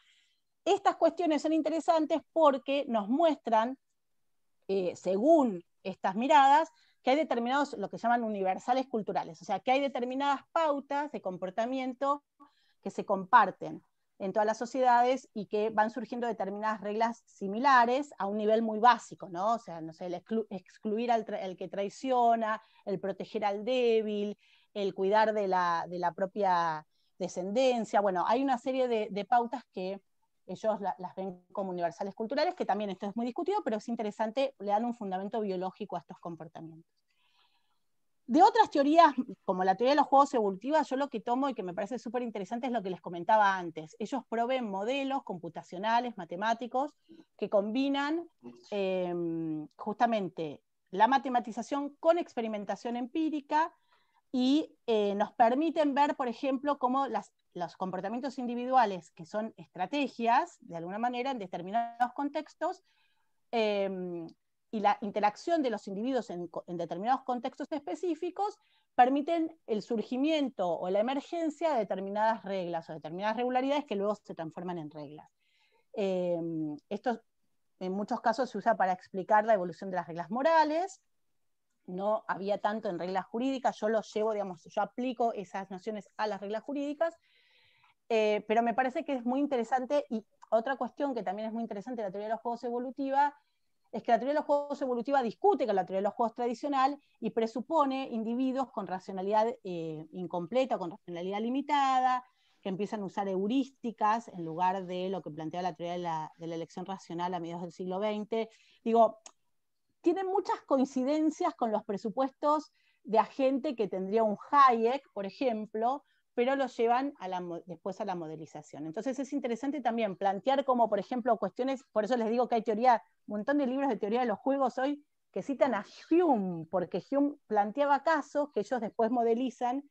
estas cuestiones son interesantes porque nos muestran eh, según estas miradas, que hay determinados, lo que llaman universales culturales, o sea, que hay determinadas pautas de comportamiento que se comparten en todas las sociedades y que van surgiendo determinadas reglas similares a un nivel muy básico, ¿no? O sea, no sé, el excluir al que traiciona, el proteger al débil, el cuidar de la, propia descendencia, bueno, hay una serie de pautas que ellos las ven como universales culturales, que también esto es muy discutido, pero es interesante, le dan un fundamento biológico a estos comportamientos. De otras teorías, como la teoría de los juegos evolutivos, yo lo que tomo y que me parece súper interesante es lo que les comentaba antes. Ellos proveen modelos computacionales, matemáticos, que combinan em, justamente la matematización con experimentación empírica y eh, nos permiten ver, por ejemplo, cómo las los comportamientos individuales, que son estrategias, de alguna manera, en determinados contextos, em, y la interacción de los individuos en, determinados contextos específicos, permiten el surgimiento o la emergencia de determinadas reglas o determinadas regularidades que luego se transforman en reglas. Em, esto en muchos casos se usa para explicar la evolución de las reglas morales, no había tanto en reglas jurídicas, yo lo llevo, digamos, yo aplico esas nociones a las reglas jurídicas, eh, pero me parece que es muy interesante y otra cuestión que también es muy interesante la teoría de los juegos evolutiva es que la teoría de los juegos evolutiva discute con la teoría de los juegos tradicional y presupone individuos con racionalidad eh, incompleta, con racionalidad limitada, que empiezan a usar heurísticas en lugar de lo que plantea la teoría de la, de la elección racional a mediados del siglo XX. Digo, tienen muchas coincidencias con los presupuestos de agente que tendría un Hayek, por ejemplo, pero lo llevan a la, después a la modelización. Entonces es interesante también plantear como, por ejemplo, cuestiones, por eso les digo que hay teoría, un montón de libros de teoría de los juegos hoy que citan a Hume, porque Hume planteaba casos que ellos después modelizan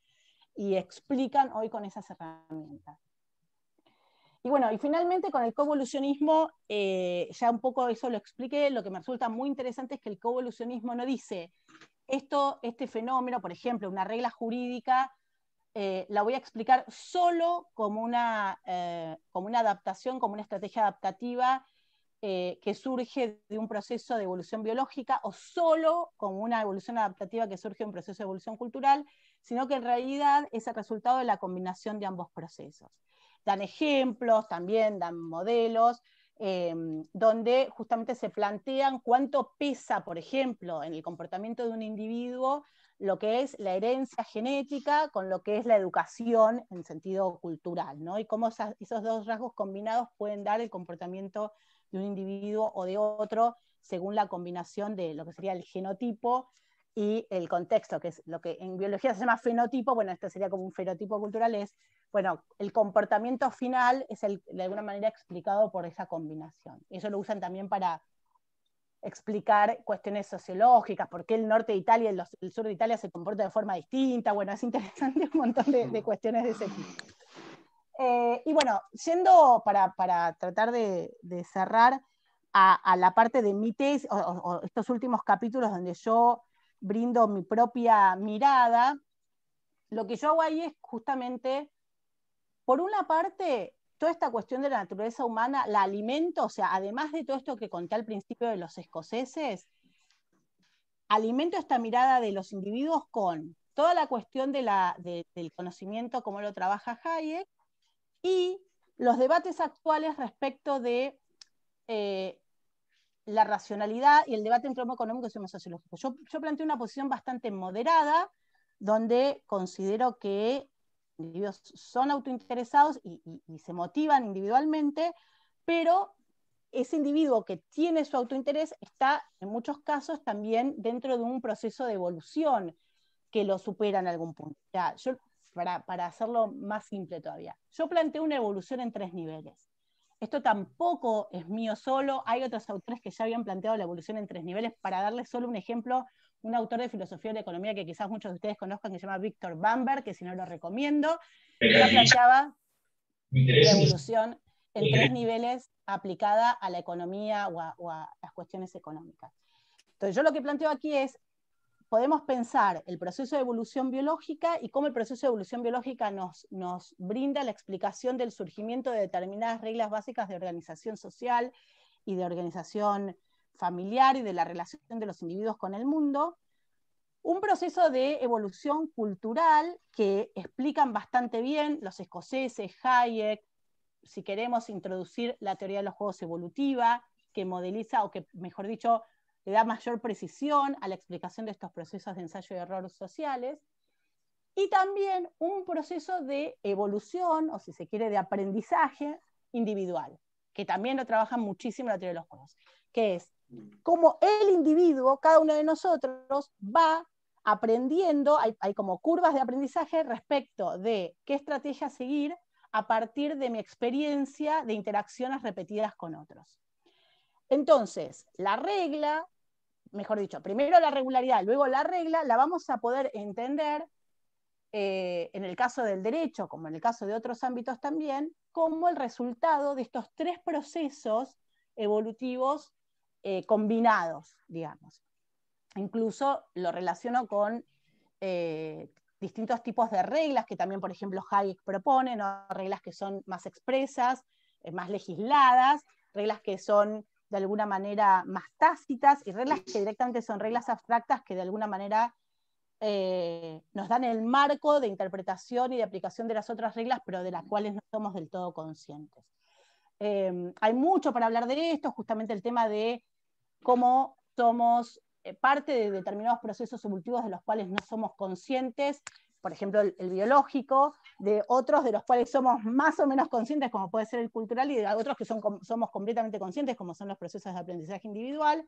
y explican hoy con esas herramientas. Y bueno, y finalmente con el coevolucionismo, eh, ya un poco eso lo expliqué, lo que me resulta muy interesante es que el coevolucionismo no dice esto, este fenómeno, por ejemplo, una regla jurídica eh, la voy a explicar solo como una, eh, adaptación, como una estrategia adaptativa eh, que surge de un proceso de evolución biológica o solo como una evolución adaptativa que surge de un proceso de evolución cultural, sino que en realidad es el resultado de la combinación de ambos procesos. Dan ejemplos, también dan modelos, em, donde justamente se plantean cuánto pesa, por ejemplo, en el comportamiento de un individuo lo que es la herencia genética con lo que es la educación en sentido cultural, ¿no? Y cómo esos dos rasgos combinados pueden dar el comportamiento de un individuo o de otro según la combinación de lo que sería el genotipo y el contexto, que es lo que en biología se llama fenotipo, bueno, este sería como un fenotipo cultural, es, bueno, el comportamiento final es el, de alguna manera explicado por esa combinación. Eso lo usan también para explicar cuestiones sociológicas, por qué el norte de Italia y el sur de Italia se comporta de forma distinta. Bueno, es interesante un montón de, mm. cuestiones de ese tipo. Eh, y bueno, yendo para, tratar de, cerrar a, la parte de mi tesis, o, estos últimos capítulos donde yo brindo mi propia mirada, lo que yo hago ahí es justamente, por una parte, toda esta cuestión de la naturaleza humana la alimento, o sea, además de todo esto que conté al principio de los escoceses, alimento esta mirada de los individuos con toda la cuestión del conocimiento, como lo trabaja Hayek, y los debates actuales respecto de eh, la racionalidad y el debate entre homo económico y homo sociológico. Yo, yo planteo una posición bastante moderada, donde considero que individuos son autointeresados y, se motivan individualmente, pero ese individuo que tiene su autointerés está en muchos casos también dentro de un proceso de evolución que lo supera en algún punto. Ya, yo, para, para, hacerlo más simple todavía, yo planteo una evolución en tres niveles. Esto tampoco es mío solo, hay otros autores que ya habían planteado la evolución en tres niveles, para darles solo un ejemplo un autor de filosofía de la economía que quizás muchos de ustedes conozcan, que se llama Víctor Bamberg, que si no lo recomiendo, que planteaba la evolución en tres niveles aplicada a la economía o a, las cuestiones económicas. Entonces, yo lo que planteo aquí es podemos pensar el proceso de evolución biológica y cómo el proceso de evolución biológica nos, nos, brinda la explicación del surgimiento de determinadas reglas básicas de organización social y de organización familiar y de la relación de los individuos con el mundo, un proceso de evolución cultural que explican bastante bien los escoceses, Hayek, si queremos introducir la teoría de los juegos evolutiva, que modeliza, o que mejor dicho, le da mayor precisión a la explicación de estos procesos de ensayo y error sociales, y también un proceso de evolución, o si se quiere, de aprendizaje individual, que también lo trabajan muchísimo la teoría de los juegos, que es como el individuo, cada uno de nosotros, va aprendiendo, hay, como curvas de aprendizaje respecto de qué estrategia seguir a partir de mi experiencia de interacciones repetidas con otros. Entonces, la regla, mejor dicho, primero la regularidad, luego la regla, la vamos a poder entender eh, en el caso del derecho, como en el caso de otros ámbitos también, como el resultado de estos tres procesos evolutivos eh, combinados, digamos. Incluso lo relaciono con eh, distintos tipos de reglas que también, por ejemplo, Hayek propone, reglas que son más expresas, eh, más legisladas, reglas que son de alguna manera más tácitas y reglas que directamente son reglas abstractas que de alguna manera nos dan el marco de interpretación y de aplicación de las otras reglas, pero de las cuales no somos del todo conscientes. hay mucho para hablar de esto, justamente el tema de cómo somos eh, parte de determinados procesos evolutivos de los cuales no somos conscientes, por ejemplo, el, biológico, de otros de los cuales somos más o menos conscientes, como puede ser el cultural, y de otros que somos completamente conscientes, como son los procesos de aprendizaje individual,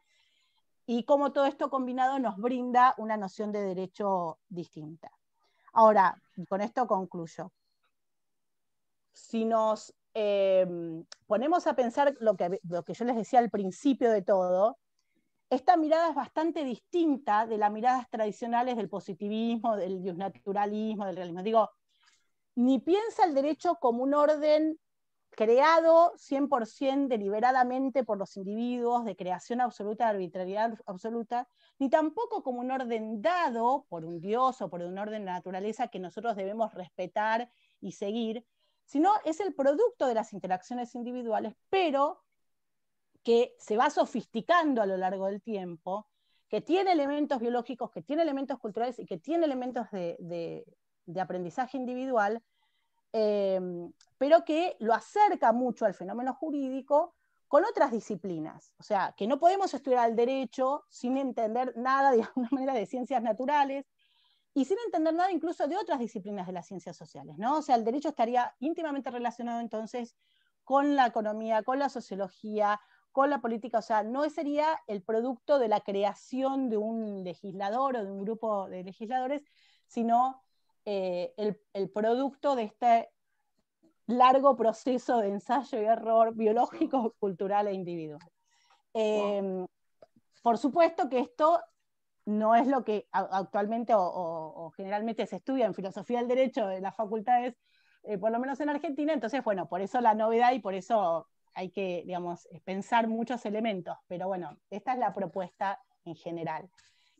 y cómo todo esto combinado nos brinda una noción de derecho distinta. Ahora, con esto concluyo. Si nos eh, ponemos a pensar lo que yo les decía al principio de todo, esta mirada es bastante distinta de las miradas tradicionales del positivismo, del naturalismo, del realismo. Digo, ni piensa el derecho como un orden creado 100% deliberadamente por los individuos, de creación absoluta, de arbitrariedad absoluta, ni tampoco como un orden dado por un dios o por un orden de naturaleza que nosotros debemos respetar y seguir, sino es el producto de las interacciones individuales, pero que se va sofisticando a lo largo del tiempo, que tiene elementos biológicos, que tiene elementos culturales y que tiene elementos de, aprendizaje individual, eh, pero que lo acerca mucho al fenómeno jurídico con otras disciplinas. O sea, que no podemos estudiar el derecho sin entender nada, de alguna manera, de ciencias naturales y sin entender nada incluso de otras disciplinas de las ciencias sociales. O sea, el derecho estaría íntimamente relacionado entonces con la economía, con la sociología, con la política, o sea, no sería el producto de la creación de un legislador o de un grupo de legisladores, sino eh, el, producto de este largo proceso de ensayo y error biológico, cultural e individual. Em, por supuesto que esto no es lo que actualmente o, generalmente se estudia en filosofía del derecho en las facultades, eh, por lo menos en Argentina, entonces, bueno, por eso la novedad y por eso hay que, digamos, pensar muchos elementos, pero bueno, esta es la propuesta en general.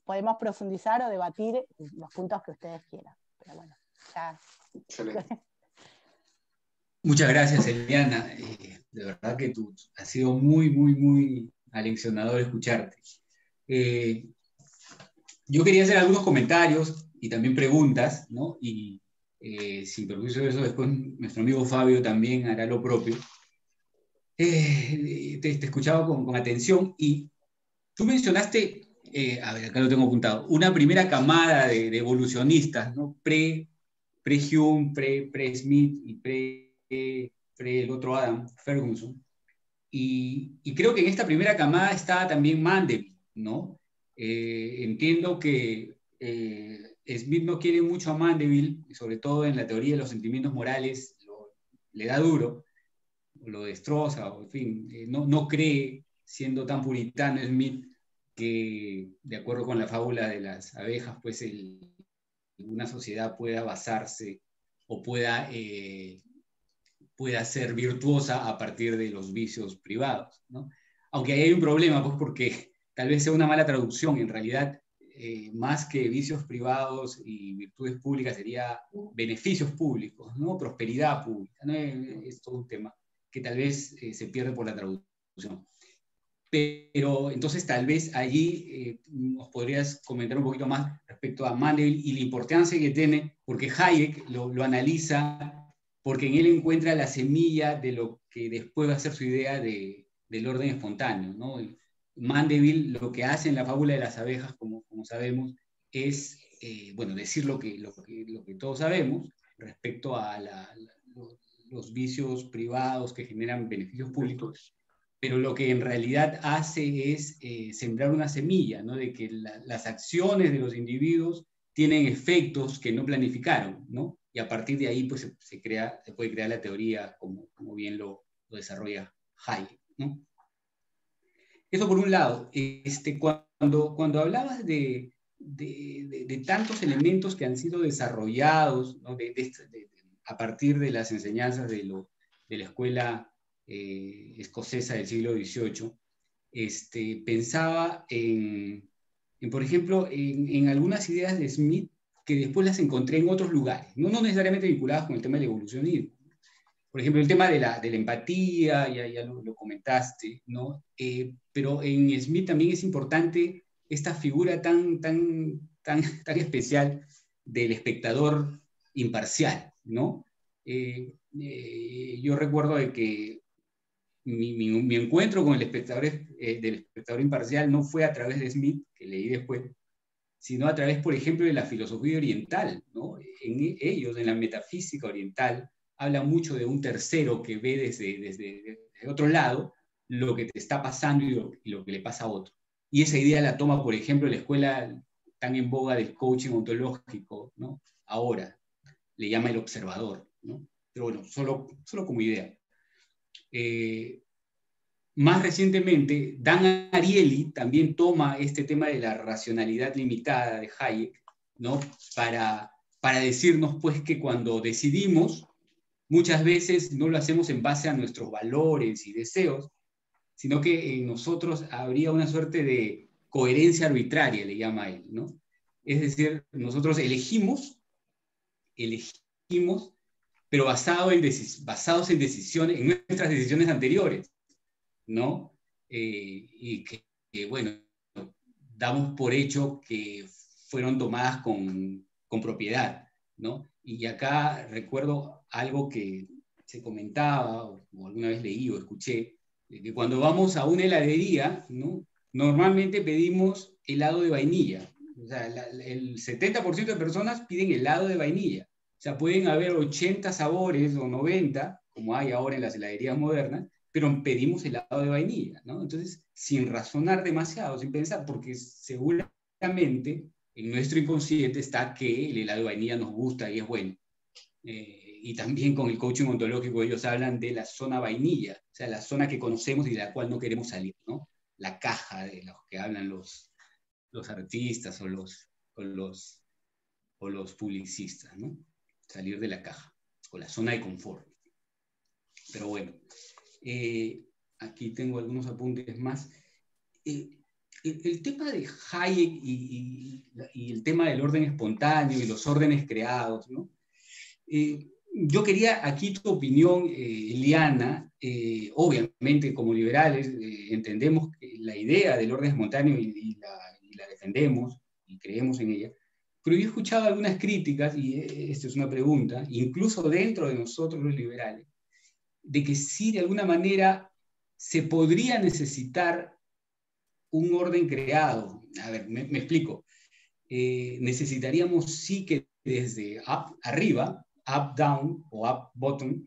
Podemos profundizar o debatir los puntos que ustedes quieran, pero bueno, ya. Muchas gracias, Eliana. Eh, de verdad que tú ha sido muy, muy, muy aleccionador escucharte. Eh, yo quería hacer algunos comentarios y también preguntas, ¿no? Y eh, sin perjuicio de eso, después nuestro amigo Fabio también hará lo propio. Eh, te, te, escuchaba con, atención y tú mencionaste, eh, a ver, acá lo tengo apuntado, una primera camada de, evolucionistas, ¿no? Pre, pre Hume, pre, Smith y pre, el otro Adam, Ferguson. Y, creo que en esta primera camada estaba también Mandeville, ¿no? Eh, entiendo que Smith no quiere mucho a Mandeville, sobre todo en la teoría de los sentimientos morales, le da duro lo destroza, en fin, eh, no, no cree, siendo tan puritano Smith, que de acuerdo con la fábula de las abejas, pues una sociedad pueda basarse o pueda, eh, pueda ser virtuosa a partir de los vicios privados. Aunque hay un problema, pues porque tal vez sea una mala traducción, en realidad eh, más que vicios privados y virtudes públicas sería beneficios públicos, ¿no? prosperidad pública, es todo un tema que tal vez eh, se pierde por la traducción. Pero entonces tal vez allí eh, nos podrías comentar un poquito más respecto a Mandeville y la importancia que tiene, porque Hayek lo, analiza, porque en él encuentra la semilla de lo que después va a ser su idea del orden espontáneo. ¿no? Mandeville lo que hace en la fábula de las abejas, como, sabemos, es eh, bueno, decir lo que, lo, que todos sabemos respecto a la, los vicios privados que generan beneficios públicos, pero lo que en realidad hace es eh, sembrar una semilla, ¿no? De que las acciones de los individuos tienen efectos que no planificaron, ¿no? Y a partir de ahí, pues, se, crea, se puede crear la teoría como, bien lo, desarrolla Hayek, ¿no? Eso por un lado. Este, cuando, cuando hablabas de, de, de, tantos elementos que han sido desarrollados, ¿no? de, a partir de las enseñanzas de, la escuela eh, escocesa del siglo XVIII, este, pensaba en, por ejemplo, en, algunas ideas de Smith que después las encontré en otros lugares, no, necesariamente vinculadas con el tema del evolucionismo. Por ejemplo, el tema de la, empatía, ya, ya lo, comentaste, ¿no? Eh, pero en Smith también es importante esta figura tan, tan, tan, tan especial del espectador imparcial, ¿no? Eh, eh, yo recuerdo de que mi, encuentro con el espectador, eh, del espectador imparcial no fue a través de Smith, que leí después, sino a través, por ejemplo, de la filosofía oriental. En ellos, en la metafísica oriental, habla mucho de un tercero que ve desde, otro lado lo que te está pasando y lo, que le pasa a otro. Y esa idea la toma, por ejemplo, la escuela tan en boga del coaching ontológico, ¿no? Ahora, le llama el observador, ¿no? Pero bueno, solo, solo como idea. Eh, más recientemente, Dan Ariely también toma este tema de la racionalidad limitada de Hayek, ¿no? Para, para decirnos, pues, que cuando decidimos, muchas veces no lo hacemos en base a nuestros valores y deseos, sino que en nosotros habría una suerte de coherencia arbitraria, le llama él, ¿no? Es decir, nosotros elegimos elegimos, pero basado en basados en decisiones, en nuestras decisiones anteriores, ¿no? Eh, y que, bueno, damos por hecho que fueron tomadas con, con propiedad, ¿no? Y acá recuerdo algo que se comentaba, o, alguna vez leí o escuché, de que cuando vamos a una heladería, ¿no? Normalmente pedimos helado de vainilla, o sea, el 70% de personas piden helado de vainilla. O sea, pueden haber 80 sabores o 90, como hay ahora en las heladerías modernas, pero pedimos helado de vainilla, ¿no? Entonces, sin razonar demasiado, sin pensar, porque seguramente en nuestro inconsciente está que el helado de vainilla nos gusta y es bueno. Eh, y también con el coaching ontológico ellos hablan de la zona vainilla, o sea, la zona que conocemos y de la cual no queremos salir, ¿no? La caja de los que hablan los, los artistas o los, los, o los publicistas, Salir de la caja o la zona de confort. Pero bueno, eh, aquí tengo algunos apuntes más. el, tema de Hayek y, el tema del orden espontáneo y los órdenes creados, eh, yo quería aquí tu opinión, eh, Eliana. obviamente, como liberales, entendemos que la idea del orden espontáneo y, y la la defendemos y creemos en ella, pero yo he escuchado algunas críticas, y e, esta es una pregunta, incluso dentro de nosotros los liberales, de que sí, de alguna manera, se podría necesitar un orden creado. A ver, me, explico. Eh, necesitaríamos sí que desde arriba, up, down o up, bottom,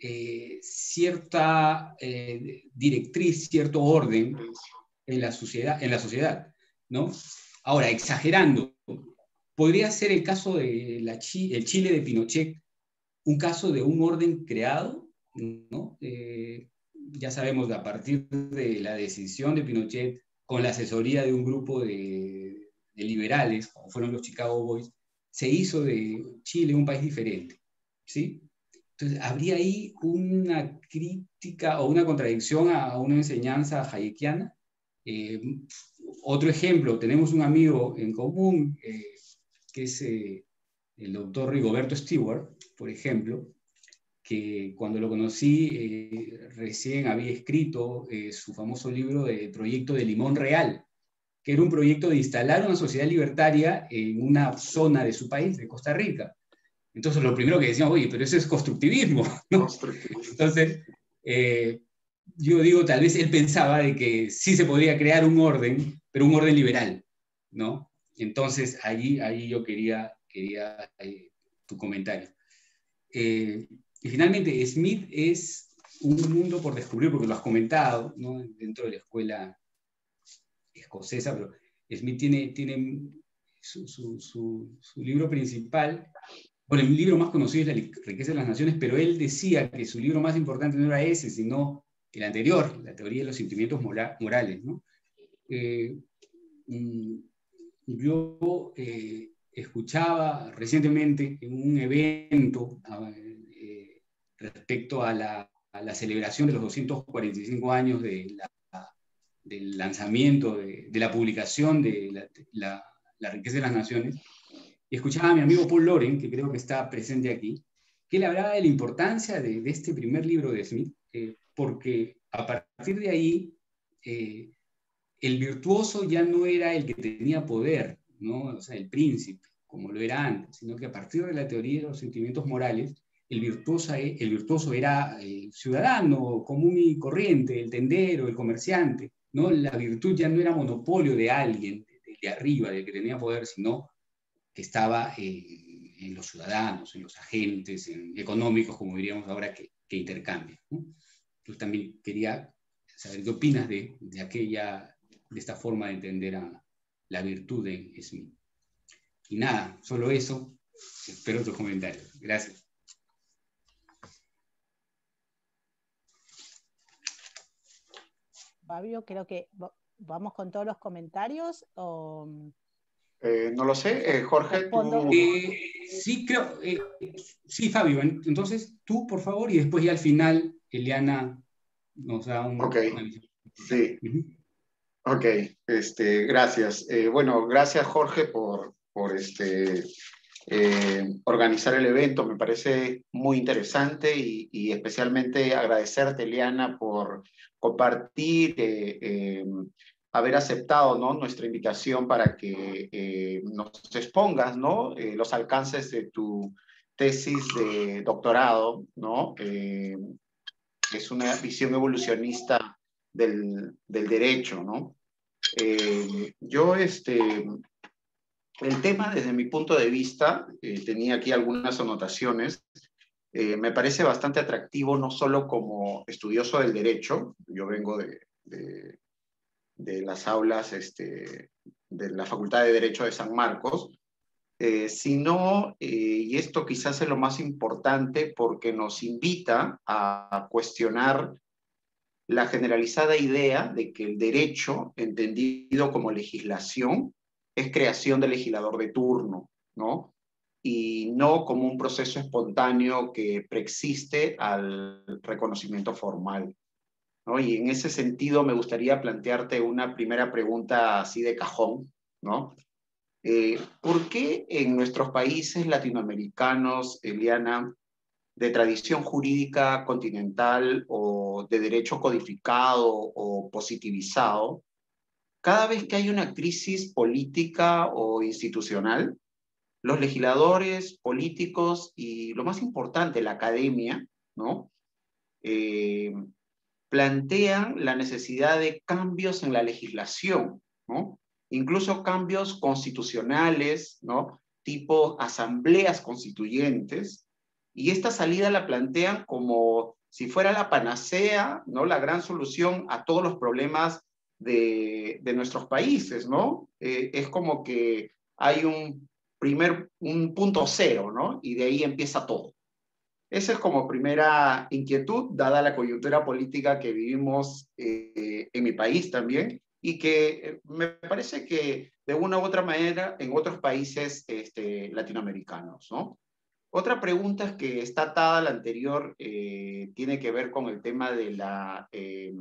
eh, cierta eh, directriz, cierto orden en la sociedad. En la sociedad. ¿no? Ahora, exagerando, podría ser el caso del Chile de Pinochet, un caso de un orden creado, eh, ya sabemos, a partir de la decisión de Pinochet, con la asesoría de un grupo de, liberales, como fueron los Chicago Boys, se hizo de Chile un país diferente, ¿sí? Entonces, ¿habría ahí una crítica o una contradicción a, una enseñanza hayekiana? Eh, otro ejemplo, tenemos un amigo en común, eh, que es eh, el doctor Rigoberto Stewart, por ejemplo, que cuando lo conocí eh, recién había escrito su famoso libro de Proyecto de Limón Real, que era un proyecto de instalar una sociedad libertaria en una zona de su país, de Costa Rica. Entonces, lo primero que decíamos, oye, pero eso es constructivismo. Entonces, yo digo, tal vez él pensaba de que sí se podría crear un orden pero un orden liberal, ¿no? Entonces, ahí ahí yo quería, quería eh, tu comentario. Eh, y finalmente, Smith es un mundo por descubrir, porque lo has comentado, ¿no? Dentro de la escuela escocesa, pero Smith tiene, tiene su, libro principal, bueno, el libro más conocido es La riqueza de las naciones, pero él decía que su libro más importante no era ese, sino el anterior, La teoría de los sentimientos morales, ¿no? Eh, yo eh, escuchaba recientemente en un evento ah, eh, respecto a la, celebración de los 245 años de del lanzamiento, de, la publicación de la, riqueza de las naciones, y escuchaba a mi amigo Paul Loren, que creo que está presente aquí, que le hablaba de la importancia de, este primer libro de Smith, porque a partir de ahí eh, el virtuoso ya no era el que tenía poder, ¿no? o sea, el príncipe, como lo era antes, sino que a partir de la teoría de los sentimientos morales, el e, virtuoso, era el eh, ciudadano común y corriente, el tendero, el comerciante. ¿no? La virtud ya no era monopolio de alguien, de, arriba, del que tenía poder, sino que estaba eh, en los ciudadanos, en los agentes económicos, como diríamos ahora, que, intercambian. Yo también quería saber qué opinas de, de aquella de esta forma de entender a la virtud de Smith. Y nada, solo eso. Espero tus comentarios. Gracias. Fabio, creo que vamos con todos los comentarios. Eh, no lo sé, eh, Jorge. Tú... Eh, sí, creo. sí, Fabio. Entonces, tú, por favor, y después ya al final, Eliana nos da un... Ok, sí. Ok, este, gracias. Eh, bueno, gracias Jorge por, este, eh, organizar el evento. Me parece muy interesante y, especialmente agradecerte, Eliana, por compartir, eh, haber aceptado nuestra invitación para que nos expongas los alcances de tu tesis de doctorado. ¿no? es una visión evolucionista del, derecho, ¿no? Eh, yo, este, el tema desde mi punto de vista, eh, tenía aquí algunas anotaciones, eh, me parece bastante atractivo no solo como estudioso del derecho, yo vengo de, de, las aulas este, de la Facultad de Derecho de San Marcos, sino, y esto quizás es lo más importante porque nos invita a cuestionar la generalizada idea de que el derecho, entendido como legislación, es creación del legislador de turno, ¿no? Y no como un proceso espontáneo que preexiste al reconocimiento formal. ¿no? Y en ese sentido me gustaría plantearte una primera pregunta así de cajón, ¿no? Eh, ¿Por qué en nuestros países latinoamericanos, Eliana, de tradición jurídica continental o de derecho codificado o positivizado, cada vez que hay una crisis política o institucional, los legisladores, políticos y, lo más importante, la academia, ¿no? Eh, plantean la necesidad de cambios en la legislación, ¿no? Incluso cambios constitucionales, ¿no? Tipo asambleas constituyentes, y esta salida la plantean como si fuera la panacea, ¿no? La gran solución a todos los problemas de, nuestros países, ¿no? Eh, es como que hay un primer, un punto cero, ¿no? Y de ahí empieza todo. Esa es como primera inquietud, dada la coyuntura política que vivimos eh, en mi país también, y que eh, me parece que de una u otra manera en otros países este, latinoamericanos, ¿no? Otra pregunta que está atada a la anterior eh, tiene que ver con el tema de la eh,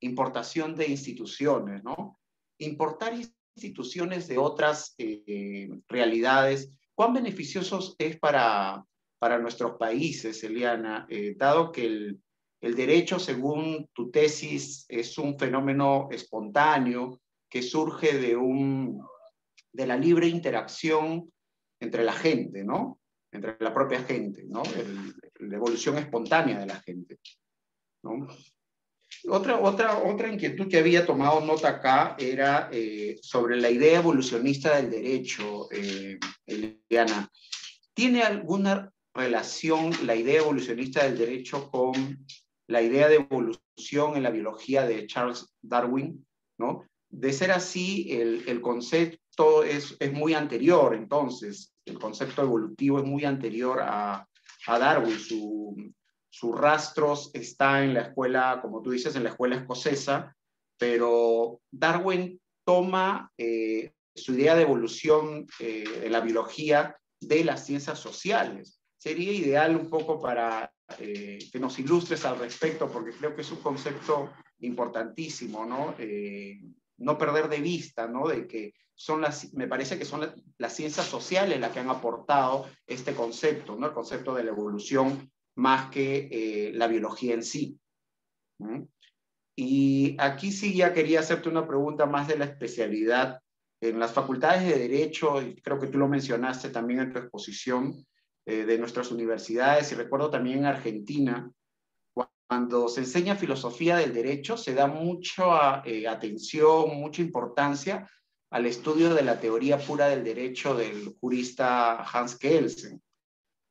importación de instituciones, ¿no? Importar instituciones de otras eh, realidades, ¿cuán beneficiosos es para, nuestros países, Eliana, dado que el, derecho, según tu tesis, es un fenómeno espontáneo que surge de, un, de la libre interacción entre la gente, ¿no? entre la propia gente, ¿no? la evolución espontánea de la gente. Otra, otra, otra inquietud que había tomado nota acá era eh, sobre la idea evolucionista del derecho, eh, Eliana. ¿Tiene alguna relación la idea evolucionista del derecho con la idea de evolución en la biología de Charles Darwin? ¿no? De ser así, el, concepto es, es, muy anterior, entonces, el concepto evolutivo es muy anterior a, Darwin. sus rastros está en la escuela, como tú dices, en la escuela escocesa, pero Darwin toma eh, su idea de evolución en eh, la biología de las ciencias sociales. Sería ideal un poco para eh, que nos ilustres al respecto, porque creo que es un concepto importantísimo, ¿no? no perder de vista, ¿no? De que son las, me parece que son las, ciencias sociales las que han aportado este concepto, ¿no? El concepto de la evolución más que eh, la biología en sí. Y aquí sí ya quería hacerte una pregunta más de la especialidad. En las facultades de Derecho, y creo que tú lo mencionaste también en tu exposición, eh, de nuestras universidades, y recuerdo también en Argentina, cuando se enseña filosofía del derecho, se da mucha eh, atención, mucha importancia al estudio de la teoría pura del derecho del jurista Hans Kelsen.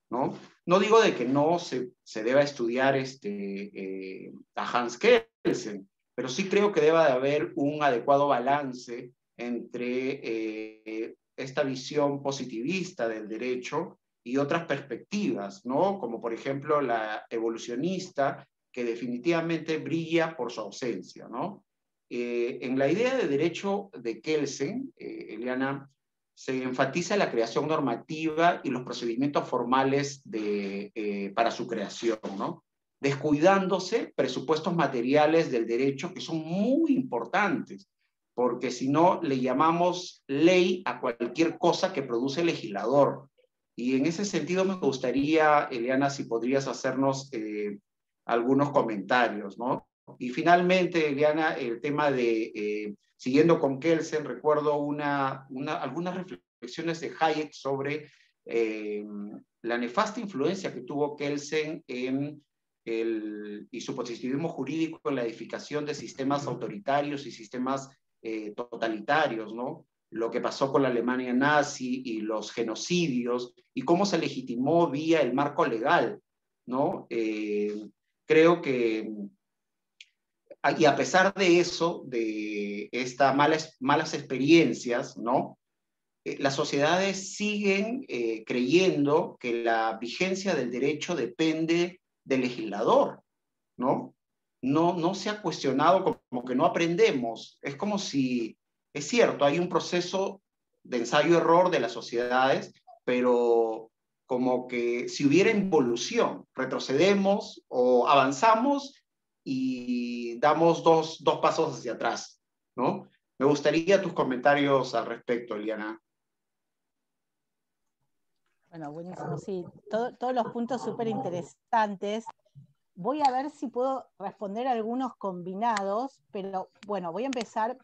¿no? no digo de que no se, se deba estudiar este, eh, a Hans Kelsen, pero sí creo que deba de haber un adecuado balance entre eh, esta visión positivista del derecho y otras perspectivas, ¿no? Como por ejemplo la evolucionista que definitivamente brilla por su ausencia, ¿no? Eh, en la idea de derecho de Kelsen, eh, Eliana, se enfatiza la creación normativa y los procedimientos formales de, eh, para su creación, ¿no? descuidándose presupuestos materiales del derecho que son muy importantes, porque si no le llamamos ley a cualquier cosa que produce el legislador. Y en ese sentido me gustaría, Eliana, si podrías hacernos eh, algunos comentarios, ¿no? Y finalmente, Diana, el tema de, eh, siguiendo con Kelsen, recuerdo una, una, algunas reflexiones de Hayek sobre eh, la nefasta influencia que tuvo Kelsen en el, y su positivismo jurídico en la edificación de sistemas autoritarios y sistemas eh, totalitarios, ¿no? Lo que pasó con la Alemania nazi y los genocidios y cómo se legitimó vía el marco legal, ¿no? Eh, creo que, ah, y a pesar de eso, de estas malas, malas experiencias, ¿no? Eh, las sociedades siguen eh, creyendo que la vigencia del derecho depende del legislador, ¿no? No, no se ha cuestionado como que no aprendemos. Es como si, es cierto, hay un proceso de ensayo-error de las sociedades, pero como que si hubiera involución, retrocedemos o avanzamos y damos dos, pasos hacia atrás, ¿no? Me gustaría tus comentarios al respecto, Eliana. Bueno, buenísimo, sí. todos los puntos súper interesantes. Voy a ver si puedo responder algunos combinados, pero bueno, voy a empezar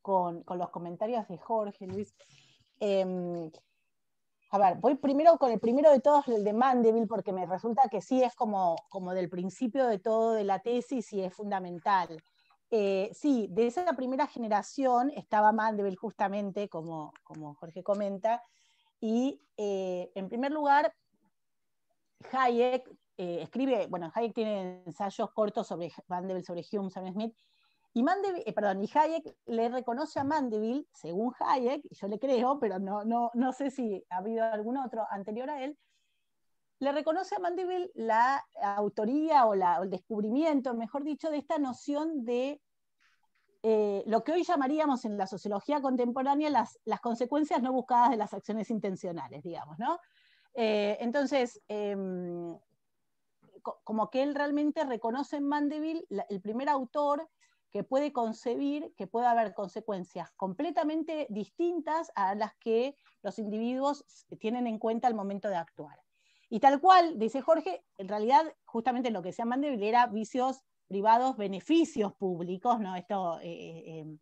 con, los comentarios de Jorge, Luis. Em, a ver, voy primero con el primero de todos, el de Mandeville, porque me resulta que sí es como, como del principio de todo de la tesis y es fundamental. Eh, sí, de esa primera generación estaba Mandeville justamente, como, como Jorge comenta, y eh, en primer lugar, Hayek eh, escribe, bueno, Hayek tiene ensayos cortos sobre Mandeville, sobre Hume, sobre Smith, y, eh, perdón, Hayek le reconoce a Mandeville, según Hayek, yo le creo, pero no, no, sé si ha habido algún otro anterior a él, le reconoce a Mandeville la autoría o, el descubrimiento, mejor dicho, de esta noción de eh, lo que hoy llamaríamos en la sociología contemporánea las, las, consecuencias no buscadas de las acciones intencionales, digamos, ¿no? Eh, entonces, em, como que él realmente reconoce en Mandeville el primer autor que puede concebir que pueda haber consecuencias completamente distintas a las que los individuos tienen en cuenta al momento de actuar. Y tal cual, dice Jorge, en realidad justamente lo que se Mandeville era vicios privados, beneficios públicos, ¿no? Esto eh, eh, em,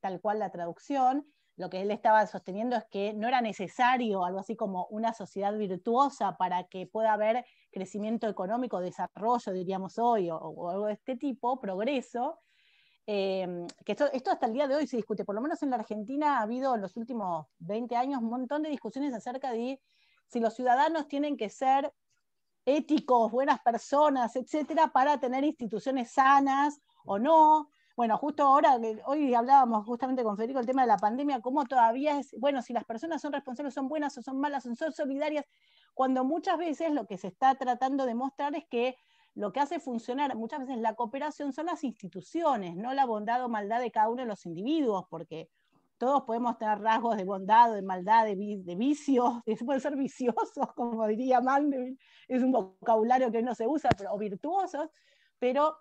tal cual la traducción, lo que él estaba sosteniendo es que no era necesario algo así como una sociedad virtuosa para que pueda haber crecimiento económico, desarrollo, diríamos hoy, o algo de este tipo, progreso, Em, que esto, hasta el día de hoy se discute, por lo menos en la Argentina ha habido en los últimos 20 años un montón de discusiones acerca de si los ciudadanos tienen que ser éticos, buenas personas, etcétera, para tener instituciones sanas o no. Bueno, justo ahora, hoy hablábamos justamente con Federico el tema de la pandemia, cómo todavía es, bueno, si las personas son responsables, son buenas o son malas, son solidarias, cuando muchas veces lo que se está tratando de mostrar es que lo que hace funcionar muchas veces la cooperación son las instituciones, no la bondad o maldad de cada uno de los individuos, porque todos podemos tener rasgos de bondad, de maldad, de, de vicios, pueden ser viciosos, como diría Mandeville, es un vocabulario que no se usa, o virtuosos, pero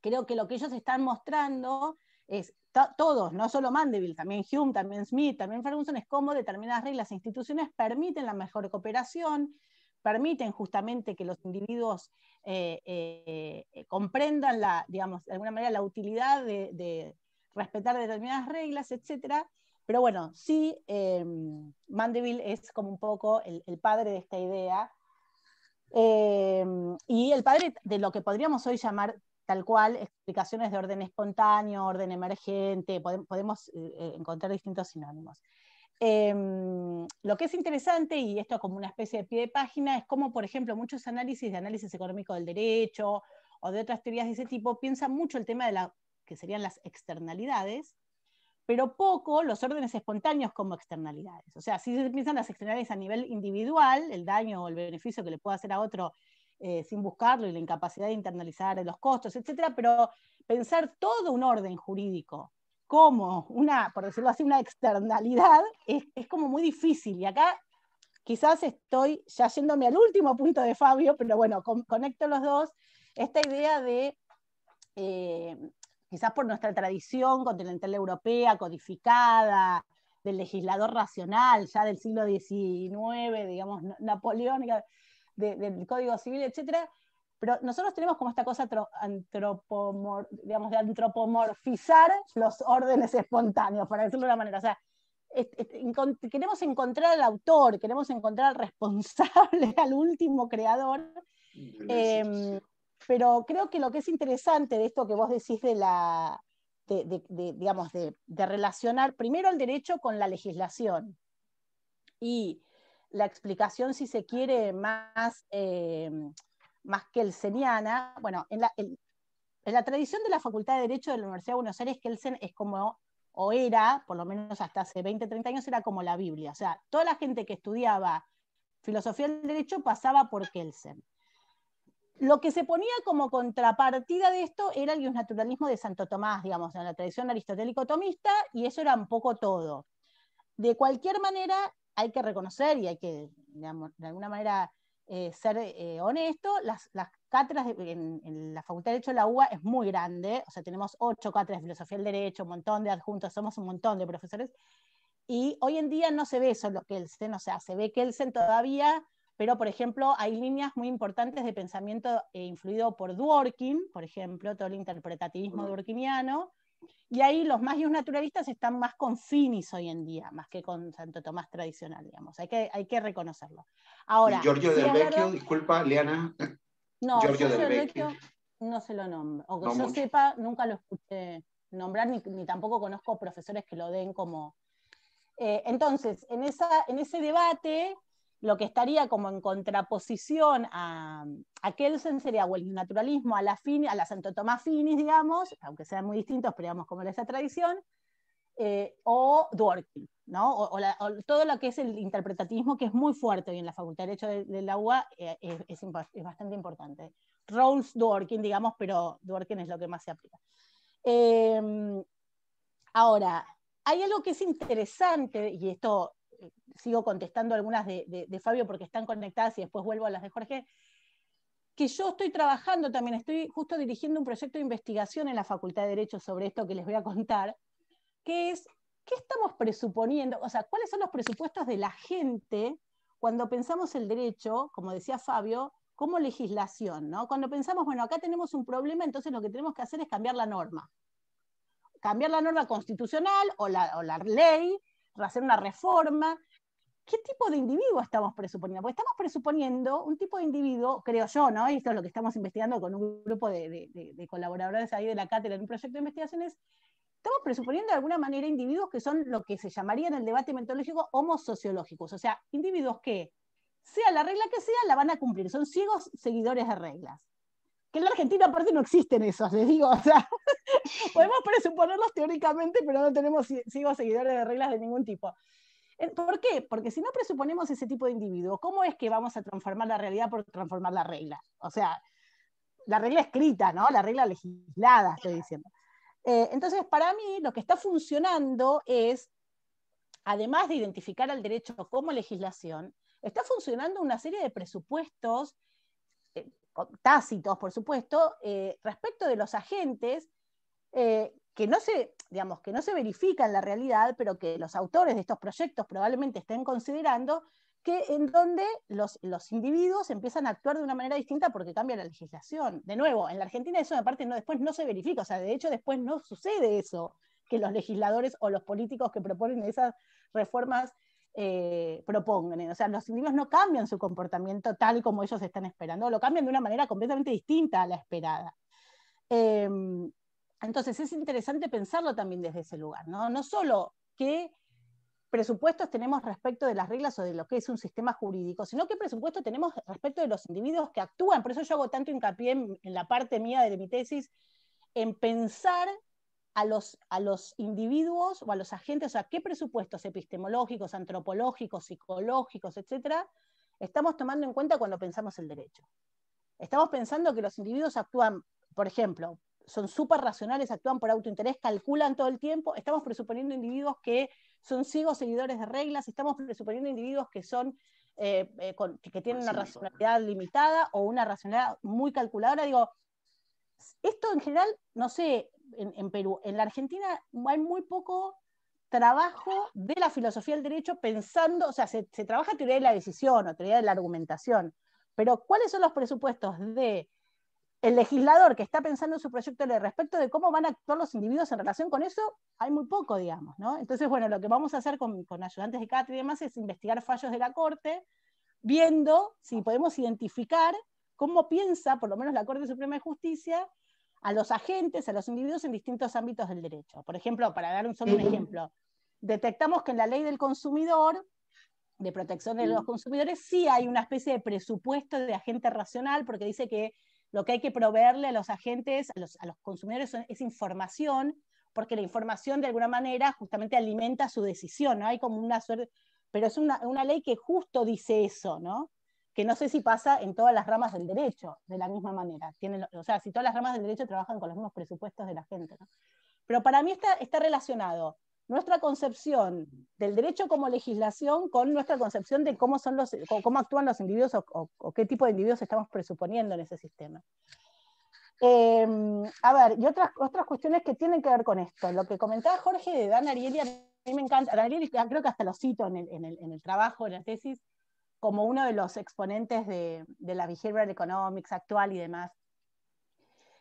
creo que lo que ellos están mostrando es todos, no solo Mandeville, también Hume, también Smith, también Ferguson, es cómo determinadas reglas e instituciones permiten la mejor cooperación, permiten justamente que los individuos eh, eh, eh, comprendan la, digamos, de alguna manera la utilidad de, respetar determinadas reglas, etc. Pero bueno, sí, Mandeville es como un poco el, el padre de esta idea. y el padre de lo que podríamos hoy llamar tal cual explicaciones de orden espontáneo, orden emergente, podemos encontrar distintos sinónimos. Em, lo que es interesante, y esto como una especie de pie de página, es como, por ejemplo, muchos análisis de análisis económico del derecho o de otras teorías de ese tipo piensan mucho el tema de la, que serían las externalidades, pero poco los órdenes espontáneos como externalidades. O sea, si se piensan las externalidades a nivel individual, el daño o el beneficio que le puede hacer a otro eh, sin buscarlo y la incapacidad de internalizar los costos, etcétera, pero pensar todo un orden jurídico como una, por decirlo así, una externalidad, es, como muy difícil. Y acá quizás estoy ya yéndome al último punto de Fabio, pero bueno, conecto los dos, esta idea de, eh, quizás por nuestra tradición continental europea, codificada, del legislador racional, ya del siglo XIX, digamos, napoleónica, del Código Civil, etcétera, pero nosotros tenemos como esta cosa antropomor, digamos, de antropomorfizar los órdenes espontáneos, para decirlo de una manera. O sea, queremos encontrar al autor, queremos encontrar al responsable, al último creador. Em, pero creo que lo que es interesante de esto que vos decís de la, de, de, relacionar primero el derecho con la legislación y la explicación, si se quiere, más em, más kelseniana, Bueno, en la, en la tradición de la Facultad de Derecho de la Universidad de Buenos Aires, Kelsen es como, o era, por lo menos hasta hace 20, 30 años, era como la Biblia. O sea, toda la gente que estudiaba filosofía del derecho pasaba por Kelsen. Lo que se ponía como contrapartida de esto era el naturalismo de Santo Tomás, digamos, en la tradición aristotélico-tomista, y eso era un poco todo. De cualquier manera, hay que reconocer y hay que, digamos, de alguna manera, eh, ser eh, honesto, las, las cátedras en, la Facultad de Derecho de la UBA es muy grande, o sea, tenemos ocho cátedras de filosofía del derecho, un montón de adjuntos, somos un montón de profesores, y hoy en día no se ve eso el Kelsen, o sea, se ve Kelsen todavía, pero por ejemplo hay líneas muy importantes de pensamiento eh, influido por Dworkin, por ejemplo, todo el interpretativismo dworkiniano, y ahí los magios naturalistas están más con Finis hoy en día, más que con Santo Tomás tradicional, digamos. Hay que, reconocerlo. Ahora, Giorgio del Vecchio, disculpa, Liana No, Giorgio, del Vecchio, no se lo nombro. O que yo sepa, nunca lo escuché nombrar, ni, tampoco conozco profesores que lo den como. Eh, entonces, en, en ese debate lo que estaría como en contraposición a, Kelsen sería o el naturalismo a la, a la Santo Tomás Finis, digamos, aunque sean muy distintos, pero digamos como era esa tradición, eh, o Dworkin, ¿no? todo lo que es el interpretativismo que es muy fuerte hoy en la Facultad de Derecho de, la UA, eh, es, bastante importante. Rawls, Dworkin, digamos, pero Dworkin es lo que más se aplica. Eh, ahora, hay algo que es interesante, y esto sigo contestando algunas de, Fabio porque están conectadas y después vuelvo a las de Jorge, que yo estoy trabajando también, estoy justo dirigiendo un proyecto de investigación en la Facultad de Derecho sobre esto que les voy a contar, que es, ¿qué estamos presuponiendo? O sea, ¿cuáles son los presupuestos de la gente cuando pensamos el derecho, como decía Fabio, como legislación, ¿no? Cuando pensamos, bueno, acá tenemos un problema, entonces lo que tenemos que hacer es cambiar la norma. Cambiar la norma constitucional o la, o la ley hacer una reforma. ¿Qué tipo de individuo estamos presuponiendo? Porque estamos presuponiendo un tipo de individuo, creo yo, ¿no? esto es lo que estamos investigando con un grupo de, colaboradores ahí de la cátedra en un proyecto de investigaciones. Estamos presuponiendo de alguna manera individuos que son lo que se llamaría en el debate metodológico homosociológicos, o sea, individuos que, sea la regla que sea, la van a cumplir, son ciegos seguidores de reglas que en la Argentina aparte no existen esos, les digo, o sea, podemos presuponerlos teóricamente, pero no tenemos sigo seguidores de reglas de ningún tipo. Eh, ¿Por qué? Porque si no presuponemos ese tipo de individuos, ¿cómo es que vamos a transformar la realidad por transformar la regla? O sea, la regla escrita, ¿no? La regla legislada, estoy diciendo. Eh, entonces, para mí, lo que está funcionando es, además de identificar al derecho como legislación, está funcionando una serie de presupuestos eh, tácitos, por supuesto, eh, respecto de los agentes eh, que, no se, digamos, que no se verifican en la realidad, pero que los autores de estos proyectos probablemente estén considerando, que en donde los, los, individuos empiezan a actuar de una manera distinta porque cambia la legislación. De nuevo, en la Argentina eso no, después no se verifica, o sea, de hecho después no sucede eso, que los legisladores o los políticos que proponen esas reformas eh, propongan, O sea, los individuos no cambian su comportamiento tal como ellos están esperando, lo cambian de una manera completamente distinta a la esperada. Em, entonces es interesante pensarlo también desde ese lugar, ¿no? No solo qué presupuestos tenemos respecto de las reglas o de lo que es un sistema jurídico, sino qué presupuestos tenemos respecto de los individuos que actúan. Por eso yo hago tanto hincapié en, en la parte mía de mi tesis, en pensar a los, a los individuos o a los agentes, o sea, qué presupuestos epistemológicos, antropológicos, psicológicos, etcétera, estamos tomando en cuenta cuando pensamos el derecho. Estamos pensando que los individuos actúan, por ejemplo, son súper racionales, actúan por autointerés, calculan todo el tiempo, estamos presuponiendo individuos que son ciegos seguidores de reglas, estamos presuponiendo individuos que son eh, eh, que tienen una racionalidad limitada o una racionalidad muy calculadora. Digo, esto en general, no sé, en, Perú. En la Argentina hay muy poco trabajo de la filosofía del derecho pensando, o sea, se, trabaja teoría de la decisión o teoría de la argumentación, pero ¿cuáles son los presupuestos de el legislador que está pensando en su proyecto de ley respecto de cómo van a actuar los individuos en relación con eso? Hay muy poco, digamos, ¿no? Entonces, bueno, lo que vamos a hacer con, ayudantes de cátedra y demás es investigar fallos de la Corte, viendo si podemos identificar cómo piensa, por lo menos la Corte Suprema de Justicia, a los agentes, a los individuos en distintos ámbitos del derecho. Por ejemplo, para dar un solo un ejemplo, detectamos que en la ley del consumidor, de protección de los consumidores, sí hay una especie de presupuesto de agente racional, porque dice que lo que hay que proveerle a los agentes, a los, consumidores, es información, porque la información de alguna manera justamente alimenta su decisión, ¿no? Hay como una suerte, pero es una, una ley que justo dice eso, ¿no? que no sé si pasa en todas las ramas del derecho de la misma manera. o sea, si todas las ramas del derecho trabajan con los mismos presupuestos de la gente. Pero para mí está, está relacionado nuestra concepción del derecho como legislación con nuestra concepción de cómo, son los, cómo actúan los individuos o, qué tipo de individuos estamos presuponiendo en ese sistema. Em, a ver, y otras, otras cuestiones que tienen que ver con esto. Lo que comentaba Jorge de Dan Ariely, a mí me encanta, Dan Ariely ah, creo que hasta lo cito en el, en el trabajo, en la tesis, como uno de los exponentes de, la behavioral economics actual y demás.